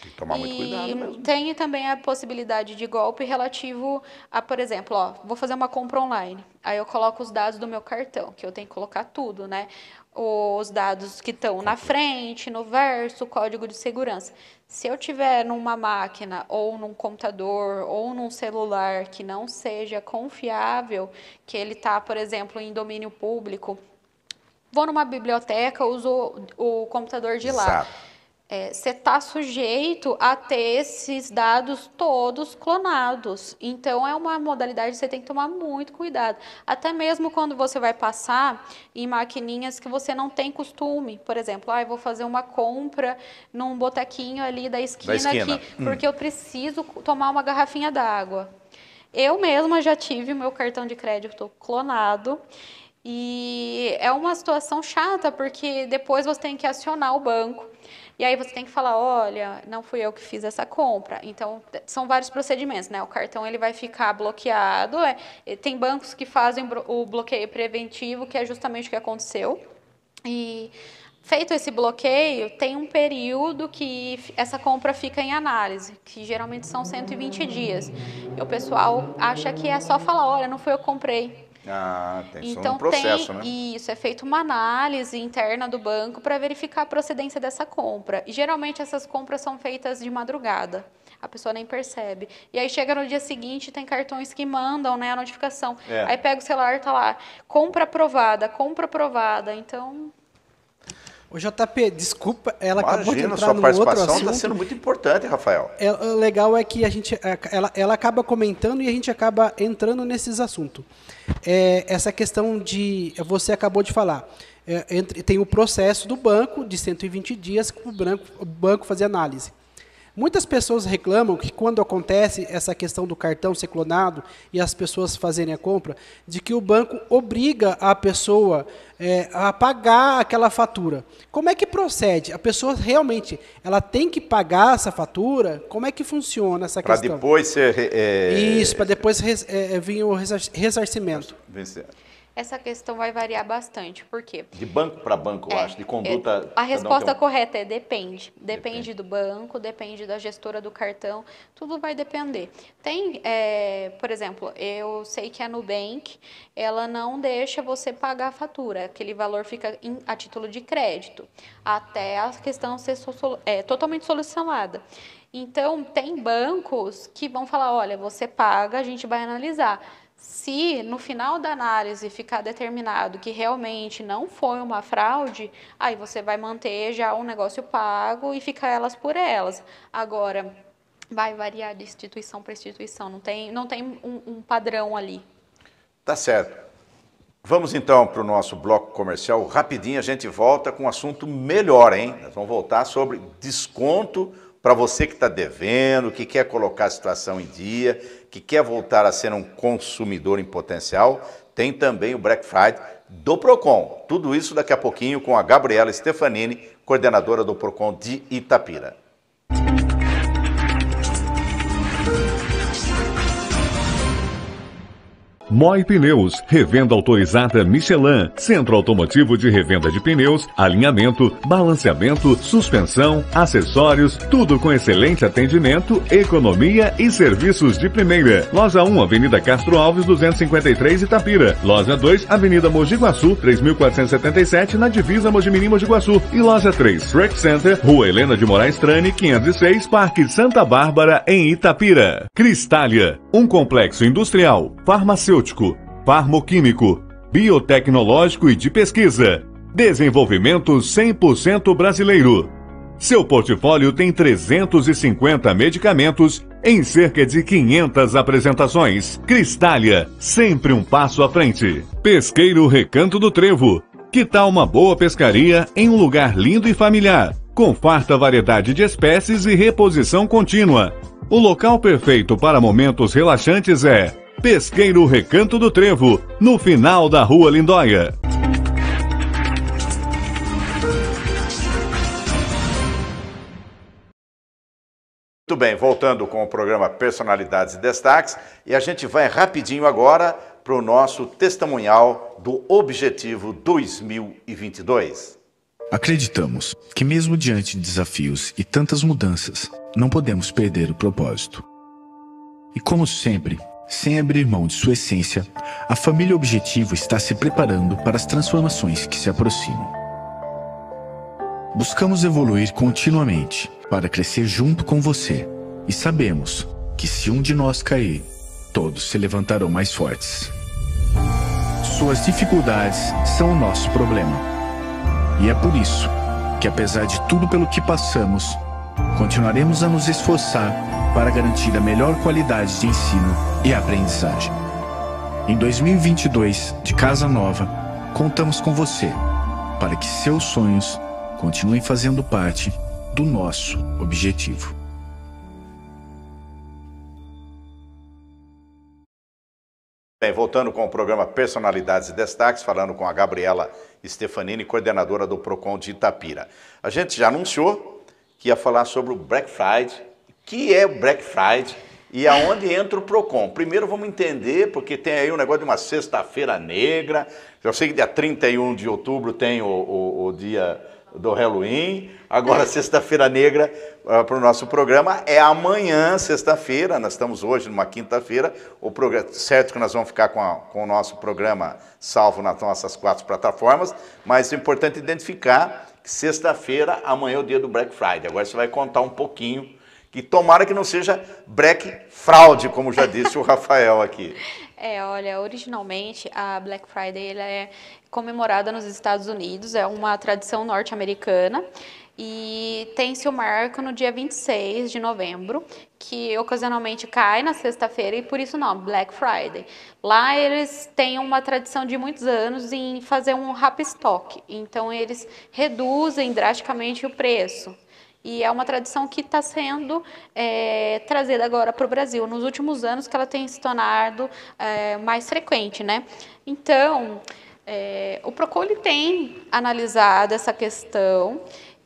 Tem que tomar e muito cuidado mesmo. tem também a possibilidade de golpe relativo a, por exemplo, ó, vou fazer uma compra online. Aí eu coloco os dados do meu cartão, que eu tenho que colocar tudo, né? Os dados que estão na frente, no verso, código de segurança. Se eu tiver numa máquina ou num computador ou num celular que não seja confiável, que ele está, por exemplo, em domínio público, vou numa biblioteca, uso o computador de lá. Exato você é, está sujeito a ter esses dados todos clonados. Então, é uma modalidade que você tem que tomar muito cuidado. Até mesmo quando você vai passar em maquininhas que você não tem costume. Por exemplo, ah, vou fazer uma compra num botequinho ali da esquina, da esquina. Aqui, hum. porque eu preciso tomar uma garrafinha d'água. Eu mesma já tive meu cartão de crédito clonado. E é uma situação chata, porque depois você tem que acionar o banco. E aí você tem que falar, olha, não fui eu que fiz essa compra. Então, são vários procedimentos, né? O cartão ele vai ficar bloqueado. É, tem bancos que fazem o bloqueio preventivo, que é justamente o que aconteceu. E Feito esse bloqueio, tem um período que essa compra fica em análise, que geralmente são 120 dias. E o pessoal acha que é só falar, olha, não foi eu que comprei. Ah, tem então, um processo, tem, né? Isso, é feita uma análise interna do banco para verificar a procedência dessa compra. E geralmente essas compras são feitas de madrugada. A pessoa nem percebe. E aí chega no dia seguinte, tem cartões que mandam, né, a notificação. É. Aí pega o celular, tá lá, compra aprovada, compra aprovada. Então, o JP, desculpa, ela Imagina, acabou de entrar outro tá assunto. sua participação está sendo muito importante, Rafael. É, o legal é que a gente, é, ela, ela acaba comentando e a gente acaba entrando nesses assuntos. É, essa questão de, você acabou de falar, é, entre, tem o processo do banco de 120 dias que o banco, o banco fazer análise. Muitas pessoas reclamam que quando acontece essa questão do cartão ser clonado e as pessoas fazerem a compra, de que o banco obriga a pessoa é, a pagar aquela fatura. Como é que procede? A pessoa realmente ela tem que pagar essa fatura? Como é que funciona essa pra questão? Para depois ser... É... Isso, para depois res, é, é vir o ressarcimento. Vencer essa questão vai variar bastante. Por quê? De banco para banco, é, eu acho, de é, conduta. É, a resposta um... correta é depende. depende. depende. do banco, depende da gestora do cartão, tudo vai depender. Tem, é, por exemplo, eu sei que a Nubank, ela não deixa você pagar a fatura, aquele valor fica em, a título de crédito, até a questão ser so, é, totalmente solucionada. Então, tem bancos que vão falar: olha, você paga, a gente vai analisar. Se no final da análise ficar determinado que realmente não foi uma fraude, aí você vai manter já o um negócio pago e fica elas por elas. Agora, vai variar de instituição para instituição, não tem, não tem um, um padrão ali. Tá certo. Vamos então para o nosso bloco comercial. Rapidinho a gente volta com um assunto melhor, hein? Nós vamos voltar sobre desconto para você que está devendo, que quer colocar a situação em dia, que quer voltar a ser um consumidor em potencial, tem também o Black Friday do Procon. Tudo isso daqui a pouquinho com a Gabriela Stefanini, coordenadora do Procon de Itapira. Moi Pneus, revenda autorizada Michelin, centro automotivo de revenda de pneus, alinhamento, balanceamento, suspensão, acessórios, tudo com excelente atendimento, economia e serviços de primeira. Loja 1, Avenida Castro Alves, 253 Itapira. Loja 2, Avenida Mogi Guaçu, 3477, na divisa Mojimirim Mogi Guaçu. E loja 3, Rec Center, Rua Helena de Moraes Trane, 506, Parque Santa Bárbara, em Itapira. Cristália, um complexo industrial, farmacêutico farmacêutico, farmoquímico, biotecnológico e de pesquisa. Desenvolvimento 100% brasileiro. Seu portfólio tem 350 medicamentos em cerca de 500 apresentações. Cristália, sempre um passo à frente. Pesqueiro Recanto do Trevo. Que tal uma boa pescaria em um lugar lindo e familiar, com farta variedade de espécies e reposição contínua? O local perfeito para momentos relaxantes é Pesqueiro Recanto do Trevo, no final da Rua Lindóia. Muito bem, voltando com o programa Personalidades e Destaques, e a gente vai rapidinho agora para o nosso testemunhal do Objetivo 2022. Acreditamos que, mesmo diante de desafios e tantas mudanças, não podemos perder o propósito. E como sempre, sem abrir mão de sua essência, a família Objetivo está se preparando para as transformações que se aproximam. Buscamos evoluir continuamente para crescer junto com você e sabemos que se um de nós cair, todos se levantarão mais fortes. Suas dificuldades são o nosso problema. E é por isso que, apesar de tudo pelo que passamos, continuaremos a nos esforçar para garantir a melhor qualidade de ensino e aprendizagem. Em 2022, de Casa Nova, contamos com você para que seus sonhos continuem fazendo parte do nosso objetivo. Bem, voltando com o programa Personalidades e Destaques, falando com a Gabriela Stefanini, coordenadora do PROCON de Itapira. A gente já anunciou que ia falar sobre o Black Friday que é o Black Friday e aonde entra o PROCON. Primeiro vamos entender, porque tem aí um negócio de uma sexta-feira negra. Eu sei que dia 31 de outubro tem o, o, o dia do Halloween. Agora, <laughs> sexta-feira negra uh, ah, para o nosso programa é amanhã, sexta-feira. Nós estamos hoje numa quinta-feira. O programa, certo que nós vamos ficar com, a, com o nosso programa salvo nas nossas quatro plataformas, mas é importante identificar que sexta-feira, amanhã é o dia do Black Friday. Agora você vai contar um pouquinho que tomara que não seja Black Fraude, como já disse o Rafael aqui. <laughs> É, olha, originalmente a Black Friday ela é comemorada nos Estados Unidos, é uma tradição norte-americana e tem seu marco no dia 26 de novembro, que ocasionalmente cai na sexta-feira e por isso não, Black Friday. Lá eles têm uma tradição de muitos anos em fazer um rap stock, então eles reduzem drasticamente o preço. E é uma tradição que está sendo é, trazida agora para o Brasil, nos últimos anos que ela tem se tornado é, mais frequente, né? Então, é, o PROCON tem analisado essa questão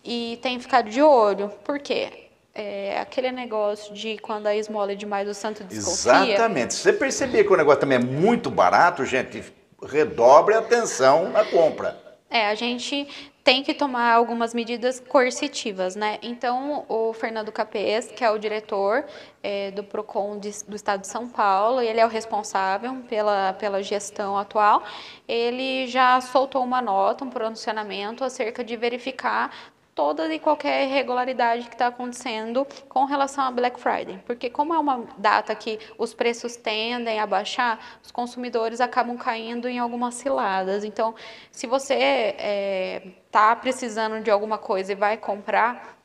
e tem ficado de olho, porque é, aquele negócio de quando a esmola é demais o santo desconfia. Exatamente. Você percebia que o negócio também é muito barato, gente, redobre a atenção na compra. É, a gente tem que tomar algumas medidas coercitivas, né? Então, o Fernando Capês, que é o diretor é, do PROCON de, do Estado de São Paulo, ele é o responsável pela, pela gestão atual, ele já soltou uma nota, um pronunciamento acerca de verificar toda e qualquer irregularidade que está acontecendo com relação a Black Friday, porque como é uma data que os preços tendem a baixar, os consumidores acabam caindo em algumas ciladas. Então, se você está é, tá precisando de alguma coisa e vai comprar,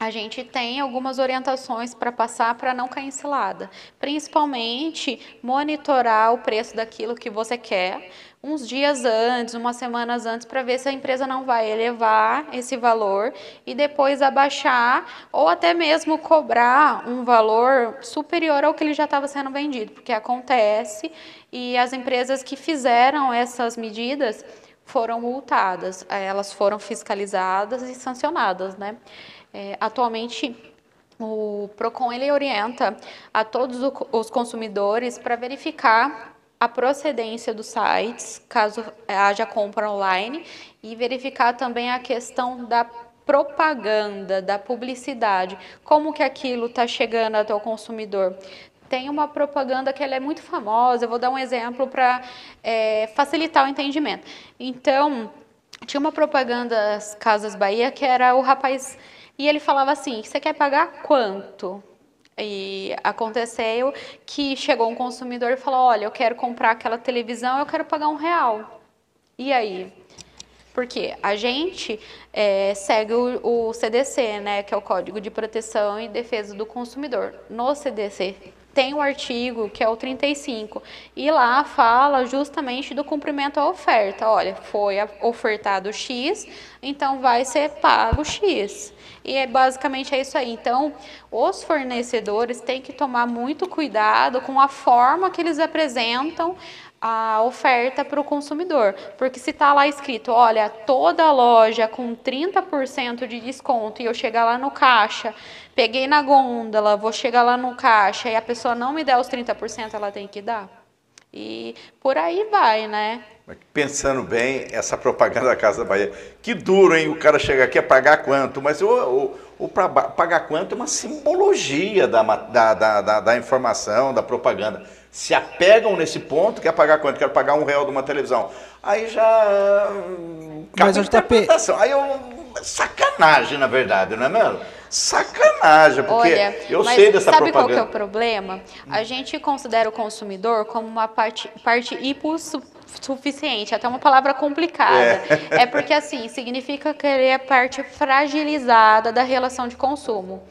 a gente tem algumas orientações para passar para não cair em cilada. Principalmente monitorar o preço daquilo que você quer, uns dias antes, umas semanas antes, para ver se a empresa não vai elevar esse valor e depois abaixar ou até mesmo cobrar um valor superior ao que ele já estava sendo vendido, porque acontece e as empresas que fizeram essas medidas foram multadas, eh, elas foram fiscalizadas e sancionadas, né? É, atualmente o Procon ele orienta a todos os consumidores para verificar a procedência dos sites, caso haja compra online, e verificar também a questão da propaganda, da publicidade, como que aquilo está chegando até o consumidor. Tem uma propaganda que ela é muito famosa, eu vou dar um exemplo para é, facilitar o entendimento. Então, tinha uma propaganda das Casas Bahia que era o rapaz, e ele falava assim, você quer pagar quanto? E aconteceu que chegou um consumidor e falou: Olha, eu quero comprar aquela televisão, eu quero pagar um real. E aí? Porque a gente é, segue o, o CDC, né, que é o Código de Proteção e Defesa do Consumidor. No CDC tem um artigo que é o 35 e lá fala justamente do cumprimento à oferta. Olha, foi ofertado X, então vai ser pago X. E é basicamente é isso aí. Então, os fornecedores têm que tomar muito cuidado com a forma que eles apresentam a oferta para o consumidor. Porque se está lá escrito, olha, toda loja com 30% de desconto e eu chegar lá no caixa Peguei na gôndola, vou chegar lá no caixa e a pessoa não me der os 30%, ela tem que dar. E por aí vai, né? Pensando bem, essa propaganda da Casa da Bahia. Que duro, hein? O cara chega aqui a pagar quanto? Mas o, o, o pagar quanto é uma simbologia da, da, da, da, informação, da propaganda. Se apegam nesse ponto, quer pagar quanto? Quero pagar um real de uma televisão. Aí já. Hum, Mas a interpretação. Pe... Aí eu. Sacanagem, na verdade, não é mesmo? sacanagem, porque Olha, eu sei dessa sabe propaganda. Sabe qual que é o problema? A gente considera o consumidor como uma parte, parte suficiente. até uma palavra complicada. É. é porque assim, significa que ele é parte fragilizada da relação de consumo.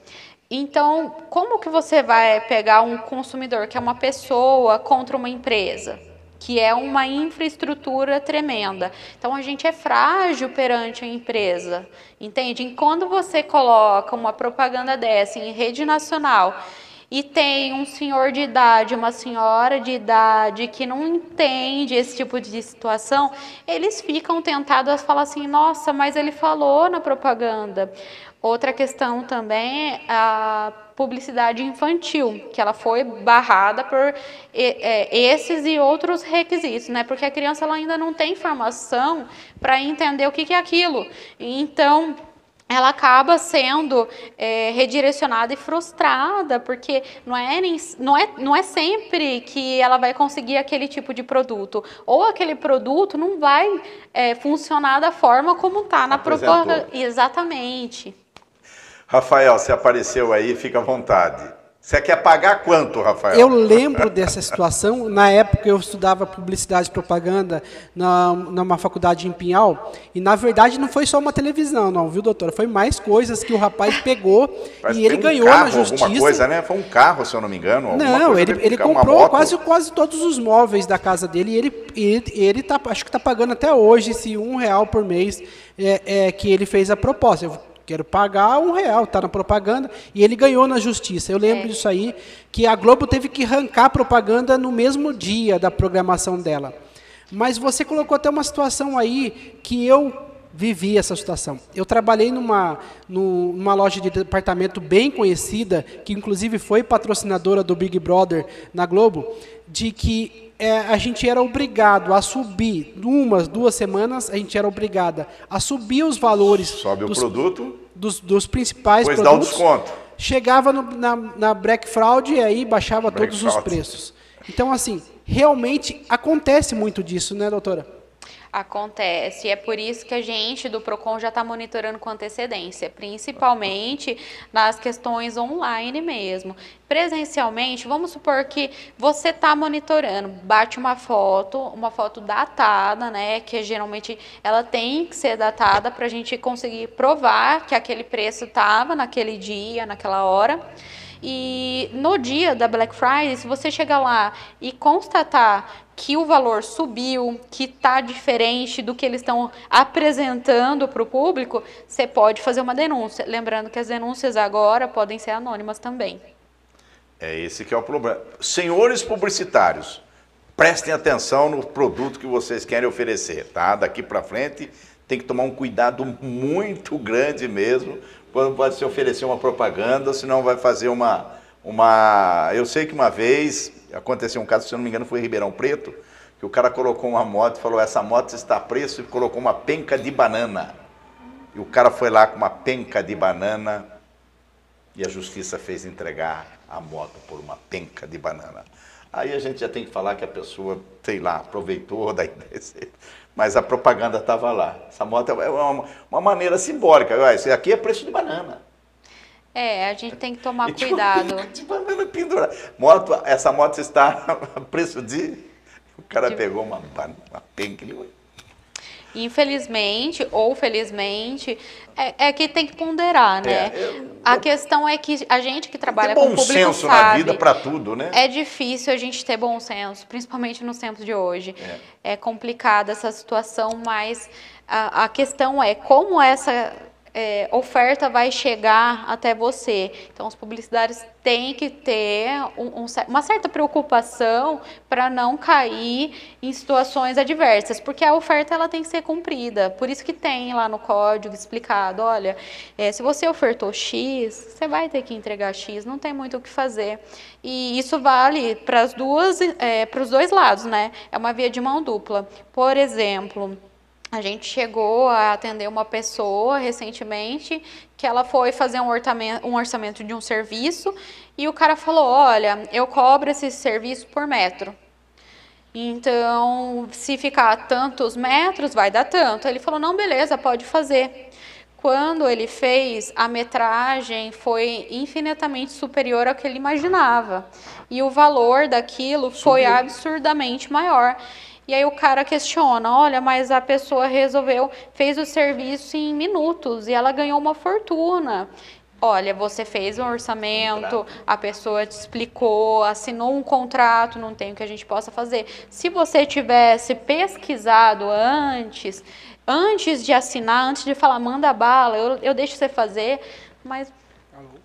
Então, como que você vai pegar um consumidor que é uma pessoa contra uma empresa? que é uma infraestrutura tremenda. Então a gente é frágil perante a empresa, entende? E quando você coloca uma propaganda dessa em rede nacional e tem um senhor de idade, uma senhora de idade que não entende esse tipo de situação, eles ficam tentados a falar assim: nossa, mas ele falou na propaganda. Outra questão também, a publicidade infantil, que ela foi barrada por é, esses e outros requisitos, né? Porque a criança ela ainda não tem formação para entender o que, que é aquilo. Então ela acaba sendo é, redirecionada e frustrada, porque não é, não, é, não é sempre que ela vai conseguir aquele tipo de produto. Ou aquele produto não vai é, funcionar da forma como está na proposta. Exatamente. Rafael, você apareceu aí, fica à vontade. Você quer pagar quanto, Rafael? Eu lembro dessa situação. Na época eu estudava publicidade e propaganda na, numa faculdade em Pinhal. E na verdade não foi só uma televisão, não, viu, doutora? Foi mais coisas que o rapaz pegou Parece e ele um ganhou carro, na justiça. Alguma coisa, né? Foi um carro, se eu não me engano. Não, ele, ele é comprou quase, quase todos os móveis da casa dele e ele, ele, ele tá, acho que está pagando até hoje esse um real por mês é, é, que ele fez a proposta. Eu Quero pagar um real, está na propaganda. E ele ganhou na justiça. Eu lembro é. disso aí, que a Globo teve que arrancar propaganda no mesmo dia da programação dela. Mas você colocou até uma situação aí que eu vivi essa situação. Eu trabalhei numa, numa loja de departamento bem conhecida, que inclusive foi patrocinadora do Big Brother na Globo, de que é, a gente era obrigado a subir, umas, duas semanas, a gente era obrigada a subir os valores. Sobe dos, o produto. Dos, dos principais pois produtos. Pois dá um desconto. Chegava no, na, na Black Fraud e aí baixava Black todos Fraud. os preços. Então, assim, realmente acontece muito disso, né, doutora? Acontece. E é por isso que a gente do PROCON já está monitorando com antecedência, principalmente nas questões online mesmo. Presencialmente, vamos supor que você está monitorando, bate uma foto, uma foto datada, né? Que geralmente ela tem que ser datada para a gente conseguir provar que aquele preço estava naquele dia, naquela hora. E no dia da Black Friday, se você chegar lá e constatar que o valor subiu, que está diferente do que eles estão apresentando para o público, você pode fazer uma denúncia. Lembrando que as denúncias agora podem ser anônimas também. É esse que é o problema. Senhores publicitários, prestem atenção no produto que vocês querem oferecer, tá? Daqui para frente tem que tomar um cuidado muito grande mesmo, quando se oferecer uma propaganda, senão vai fazer uma, uma. Eu sei que uma vez aconteceu um caso, se eu não me engano, foi em Ribeirão Preto, que o cara colocou uma moto e falou: essa moto está a preço e colocou uma penca de banana. E o cara foi lá com uma penca de banana e a justiça fez entregar a moto por uma penca de banana. Aí a gente já tem que falar que a pessoa, sei lá, aproveitou <laughs> da ideia mas a propaganda estava lá. Essa moto é, é uma, uma maneira simbólica. Olha, isso aqui é preço de banana. É, a gente tem que tomar <laughs> e cuidado. <laughs> de banana pendurada. Moto, essa moto está <laughs> a preço de. O cara de... pegou uma, uma penca e infelizmente ou felizmente, é, é que tem que ponderar, né? É, eu, a eu, questão é que a gente que trabalha com o público bom senso sabe, na vida para tudo, né? É difícil a gente ter bom senso, principalmente nos tempos de hoje. É, é complicada essa situação, mas a, a questão é como essa é, oferta vai chegar até você. Então, os publicitários têm que ter um, um, uma certa preocupação para não cair em situações adversas, porque a oferta ela tem que ser cumprida. Por isso que tem lá no código explicado, olha, é, se você ofertou X, você vai ter que entregar X, não tem muito o que fazer. E isso vale para as duas, é, para os dois lados, né? É uma via de mão dupla. Por exemplo, a gente chegou a atender uma pessoa recentemente que ela foi fazer um orçamento, um orçamento de um serviço e o cara falou: Olha, eu cobro esse serviço por metro. Então, se ficar tantos metros, vai dar tanto. Ele falou: Não, beleza, pode fazer. Quando ele fez, a metragem foi infinitamente superior ao que ele imaginava. E o valor daquilo foi absurdamente maior. E aí o cara questiona: olha, mas a pessoa resolveu, fez o serviço em minutos e ela ganhou uma fortuna. Olha, você fez um orçamento, a pessoa te explicou, assinou um contrato, não tem o que a gente possa fazer. Se você tivesse pesquisado antes, antes de assinar, antes de falar, manda bala, eu, eu deixo você fazer, mas.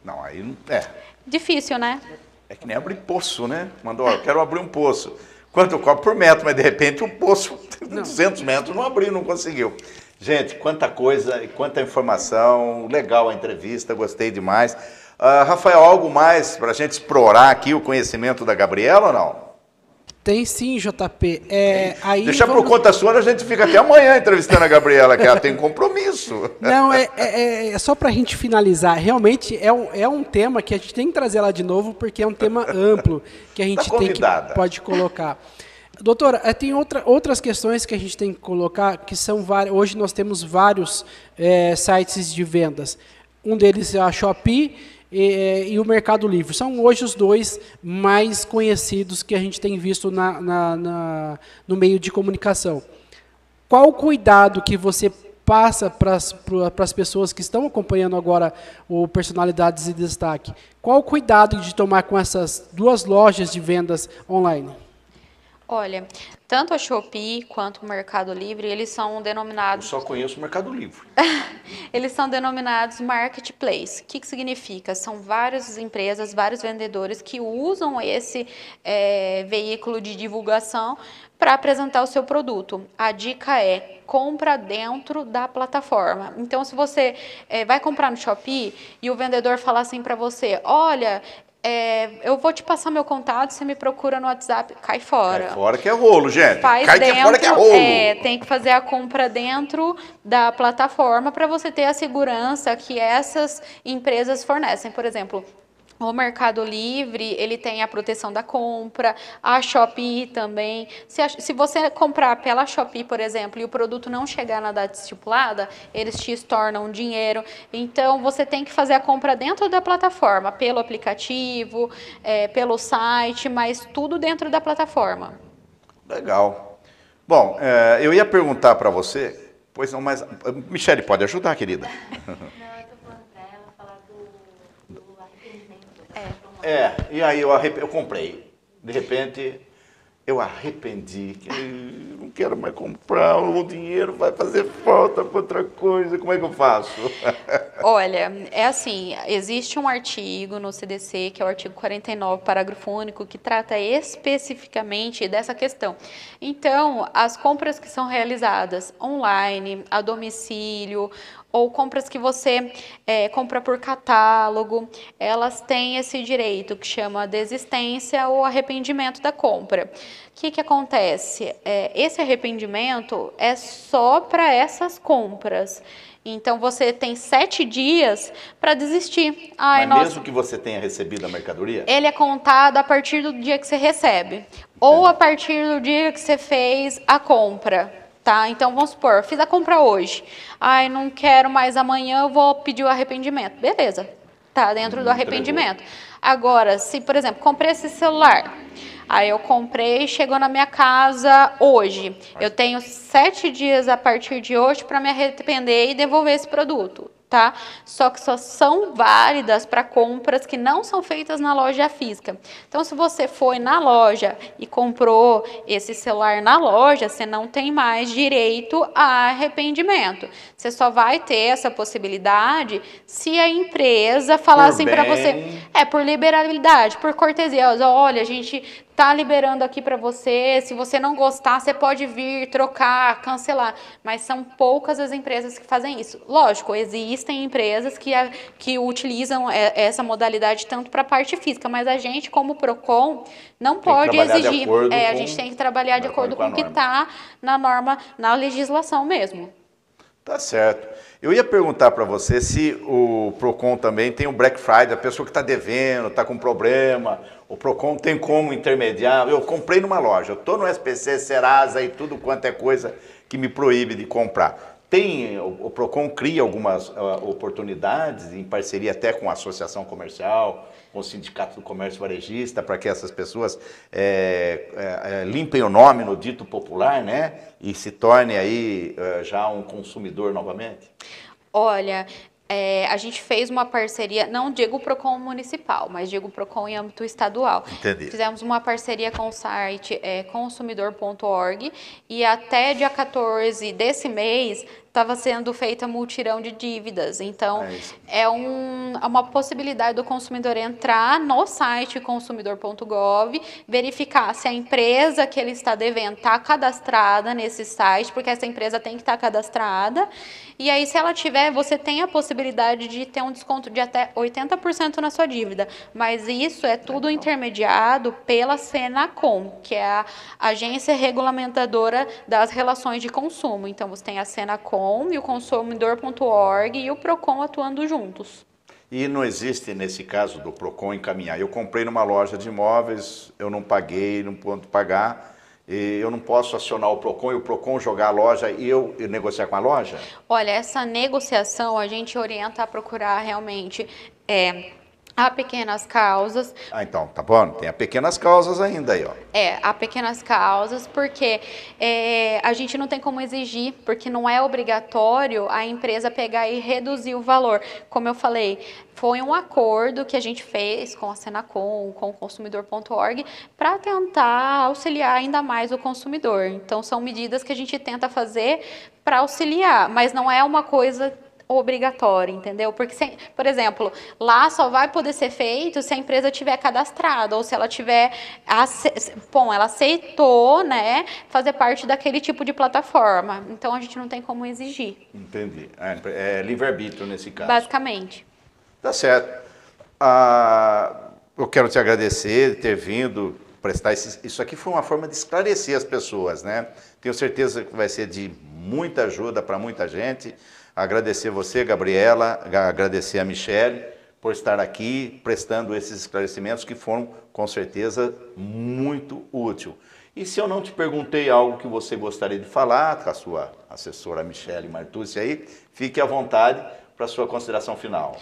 Não, aí não. É. Difícil, né? É que nem abrir poço, né? Mandou, ó, eu quero abrir um poço. Quanto copo por metro, mas de repente o poço, <laughs> de 200 metros, não abriu, não conseguiu. Gente, quanta coisa e quanta informação. Legal a entrevista, gostei demais. Uh, Rafael, algo mais para a gente explorar aqui o conhecimento da Gabriela ou não? Tem sim, JP. É, aí Deixa vamos... por conta sua, a gente fica até amanhã entrevistando a Gabriela, que ela tem compromisso. Não, é, é, é, é só para a gente finalizar. Realmente é um, é um tema que a gente tem que trazer lá de novo, porque é um tema <laughs> amplo que a gente tá tem que pode colocar. Doutora, eh, tem outra, outras questões que a gente tem que colocar, que são várias. Hoje nós temos vários é, sites de vendas. Um deles é a Shopee e, e, o Mercado Livre. São hoje os dois mais conhecidos que a gente tem visto na, na, na no meio de comunicação. Qual o cuidado que você passa para as pessoas que estão acompanhando agora o Personalidades e Destaque? Qual o cuidado de tomar com essas duas lojas de vendas online? Olha, tanto a Shopee quanto o Mercado Livre, eles são denominados. Eu só conheço o Mercado Livre. <laughs> eles são denominados marketplace. O que, que significa? São várias empresas, vários vendedores que usam esse é, veículo de divulgação para apresentar o seu produto. A dica é compra dentro da plataforma. Então, se você é, vai comprar no Shopee e o vendedor falar assim para você, olha, é, eu vou te passar meu contato, você me procura no WhatsApp, cai fora. Cai fora que é rolo, gente. Faz cai dentro, que é fora que é rolo. É, tem que fazer a compra dentro da plataforma para você ter a segurança que essas empresas fornecem. Por exemplo, o Mercado Livre, ele tem a proteção da compra, a Shopee também. Se, a, se você comprar pela Shopee, por exemplo, e o produto não chegar na data estipulada, eles te estornam dinheiro. Então, você tem que fazer a compra dentro da plataforma, pelo aplicativo, é, pelo site, mas tudo dentro da plataforma. Legal. Bom, é, eu ia perguntar para você, pois não, mas... Michele, pode ajudar, querida? <laughs> É, e aí eu, arrep... eu comprei. De repente, eu arrependi. Que não quero mais comprar, o dinheiro vai fazer falta para outra coisa. Como é que eu faço? <laughs> Olha, é assim, existe um artigo no CDC, que é o artigo 49, parágrafo único, que trata especificamente dessa questão. Então, as compras que são realizadas online, a domicílio, ou compras que você é, compra por catálogo, elas têm esse direito que chama desistência ou arrependimento da compra. O que, que acontece? É, esse arrependimento é só para essas compras. Então você tem sete dias para desistir. Ai, Mas nossa, mesmo que você tenha recebido a mercadoria? Ele é contado a partir do dia que você recebe. Ou é. a partir do dia que você fez a compra. Tá? Então vamos supor, fiz a compra hoje. Ai, não quero mais amanhã, eu vou pedir o arrependimento. Beleza. Tá dentro hum, do arrependimento. Entregou. Agora, se, por exemplo, comprei esse celular, aí eu comprei, chegou na minha casa hoje, eu tenho sete dias a partir de hoje para me arrepender e devolver esse produto tá? Só que só são válidas para compras que não são feitas na loja física. Então, se você foi na loja e comprou esse celular na loja, você não tem mais direito a arrependimento. Você só vai ter essa possibilidade se a empresa falar por assim para você, é por liberalidade, por cortesia, olha, a gente tá liberando aqui para você. Se você não gostar, você pode vir, trocar, cancelar. Mas são poucas as empresas que fazem isso. Lógico, existem empresas que, é, que utilizam é, essa modalidade tanto para a parte física, mas a gente, como Procon, não pode exigir. É, a gente tem que trabalhar de acordo com o que está na norma, na legislação mesmo. Tá certo. Eu ia perguntar para você se o Procon também tem o um Black Friday, a pessoa que está devendo, está com problema, o PROCON tem como intermediar. Eu comprei numa loja, eu estou no SPC, Serasa e tudo quanto é coisa que me proíbe de comprar. Tem, o PROCON cria algumas uh, oportunidades, em parceria até com a associação comercial, com o Sindicato do Comércio Varejista, para que essas pessoas é, é, limpem o nome no dito popular, né? E se torne aí uh, já um consumidor novamente? Olha, é, a gente fez uma parceria, não digo PROCON municipal, mas digo PROCON em âmbito estadual. Entendi. Fizemos uma parceria com o site é, consumidor.org e até dia 14 desse mês estava sendo feita multirão de dívidas. Então, é, é um, é uma possibilidade do consumidor entrar no site consumidor.gov, verificar se a empresa que ele está devendo está cadastrada nesse site, porque essa empresa tem que estar tá cadastrada, e aí, se ela tiver, você tem a possibilidade de ter um desconto de até 80% na sua dívida. Mas isso é tudo intermediado pela Senacom, que é a agência regulamentadora das relações de consumo. Então, você tem a Senacom e o consumidor.org e o Procon atuando juntos. E não existe, nesse caso do PROCON, encaminhar. Eu comprei numa loja de imóveis, eu não paguei, não pude pagar, e eu não posso acionar o PROCON e o PROCON jogar a loja e eu e negociar com a loja? Olha, essa negociação a gente orienta a procurar realmente é, Há pequenas causas. Ah, então, tá bom. Tem a pequenas causas ainda aí, ó. É, há pequenas causas, porque é, a gente não tem como exigir, porque não é obrigatório a empresa pegar e reduzir o valor. Como eu falei, foi um acordo que a gente fez com a Senacom, com o consumidor.org, para tentar auxiliar ainda mais o consumidor. Então, são medidas que a gente tenta fazer para auxiliar, mas não é uma coisa obrigatório, entendeu? Porque, se, por exemplo, lá só vai poder ser feito se a empresa tiver cadastrada ou se ela tiver, bom, ela aceitou, né, fazer parte daquele tipo de plataforma. Então a gente não tem como exigir. Entendi. É, é livre-arbítrio nesse caso. Basicamente. Tá certo. Ah, eu quero te agradecer de ter vindo prestar esse, isso aqui foi uma forma de esclarecer as pessoas, né? Tenho certeza que vai ser de muita ajuda para muita gente agradecer você, Gabriela, agradecer a Michelle por estar aqui prestando esses esclarecimentos que foram com certeza muito útil. E se eu não te perguntei algo que você gostaria de falar com a sua assessora Michelle Martucci aí, fique à vontade para a sua consideração final.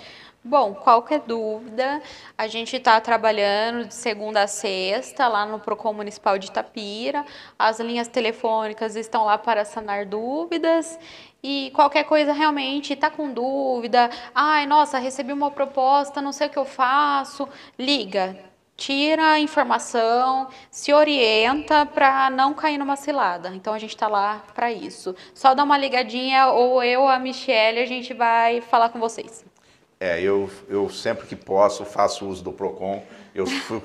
Bom, qualquer dúvida, a gente está trabalhando de segunda a sexta lá no Procon Municipal de Itapira. As linhas telefônicas estão lá para sanar dúvidas e qualquer coisa realmente está com dúvida, ai, nossa, recebi uma proposta, não sei o que eu faço, liga, tira a informação, se orienta para não cair numa cilada. Então a gente está lá para isso. Só dá uma ligadinha ou eu, a Michelle, a gente vai falar com vocês. É, eu, eu sempre que posso faço uso do Procon. Eu <laughs> fico,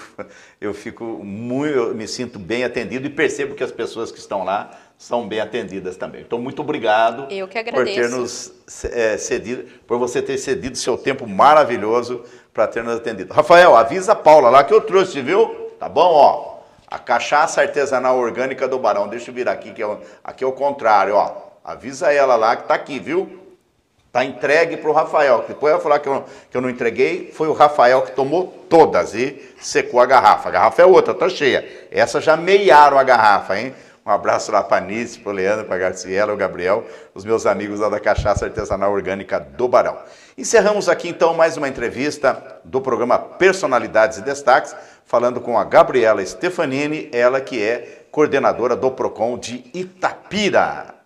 eu fico muito, eu me sinto bem atendido e percebo que as pessoas que estão lá são bem atendidas também. Então, muito obrigado Eu que agradeço. por ter nos é, cedido, por você ter cedido seu tempo maravilhoso para ter nos atendido. Rafael, avisa a Paula lá que eu trouxe, viu? Tá bom, ó. A cachaça artesanal orgânica do Barão. Deixa eu virar aqui, que é, aqui é o contrário, ó. Avisa ela lá que tá aqui, viu? Tá entregue pro Rafael. Depois ela falar que eu, que eu não entreguei, foi o Rafael que tomou todas e secou a garrafa. A garrafa é outra, tá cheia. Essa já meiaram a garrafa, hein? Um abraço lá para a Nice, para o Leandro, para a Garciela, o Gabriel, os meus amigos lá da Cachaça Artesanal Orgânica do Barão. Encerramos aqui então mais uma entrevista do programa Personalidades e Destaques, falando com a Gabriela Stefanini, ela que é coordenadora do PROCON de Itapira.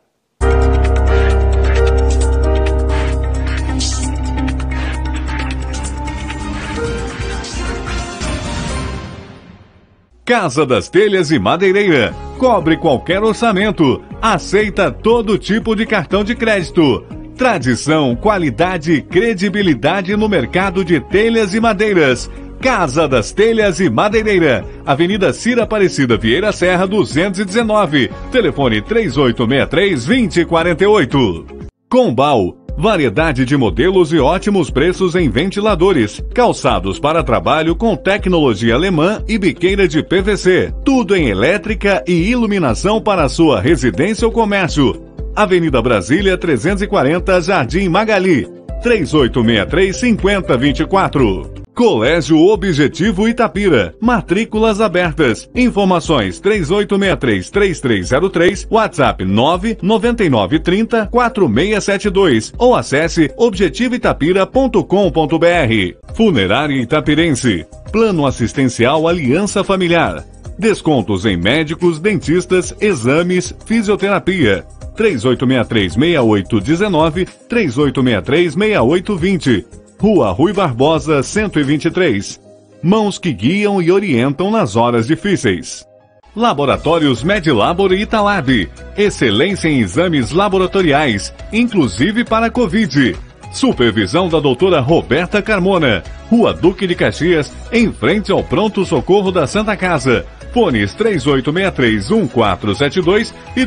Casa das Telhas e Madeireira. Cobre qualquer orçamento. Aceita todo tipo de cartão de crédito. Tradição, qualidade e credibilidade no mercado de telhas e madeiras. Casa das Telhas e Madeireira, Avenida Cira Aparecida Vieira Serra 219, telefone 3863 2048. Combal Variedade de modelos e ótimos preços em ventiladores, calçados para trabalho com tecnologia alemã e biqueira de PVC. Tudo em elétrica e iluminação para sua residência ou comércio. Avenida Brasília 340, Jardim Magali. 3863 5024. Colégio Objetivo Itapira. Matrículas abertas. Informações 3863-3303, WhatsApp 99930-4672 ou acesse objetivoitapira.com.br. Funerária Itapirense. Plano Assistencial Aliança Familiar. Descontos em médicos, dentistas, exames, fisioterapia. 3863-6819, 3863-6820. Rua Rui Barbosa, 123. Mãos que guiam e orientam nas horas difíceis. Laboratórios Medilabor e Italab. Excelência em exames laboratoriais, inclusive para Covid. Supervisão da doutora Roberta Carmona. Rua Duque de Caxias, em frente ao Pronto Socorro da Santa Casa. Fones 3863-1472 e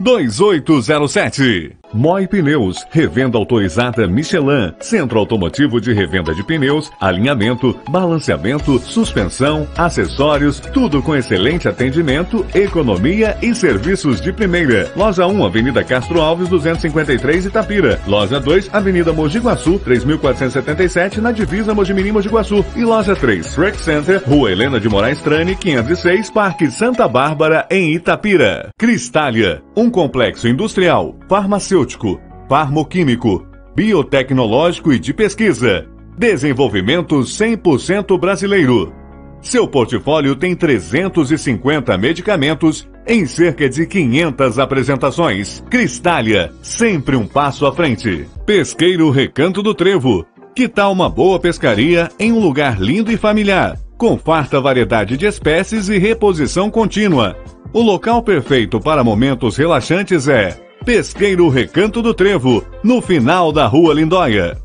3843-2807. Moi Pneus, revenda autorizada Michelin, centro automotivo de revenda de pneus, alinhamento, balanceamento, suspensão, acessórios, tudo com excelente atendimento, economia e serviços de primeira. Loja 1, Avenida Castro Alves, 253 Itapira. Loja 2, Avenida Mogi Guaçu, 3475. 47, na divisa Mojimirim de Iguaçu. E loja 3, Rec Center, Rua Helena de Moraes Trani, 506, Parque Santa Bárbara, em Itapira. Cristália, um complexo industrial, farmacêutico, farmoquímico, biotecnológico e de pesquisa. Desenvolvimento 100% brasileiro. Seu portfólio tem 350 medicamentos em cerca de 500 apresentações. Cristália, sempre um passo à frente. Pesqueiro Recanto do Trevo, que tal uma boa pescaria em um lugar lindo e familiar, com farta variedade de espécies e reposição contínua? O local perfeito para momentos relaxantes é Pesqueiro Recanto do Trevo, no final da Rua Lindóia.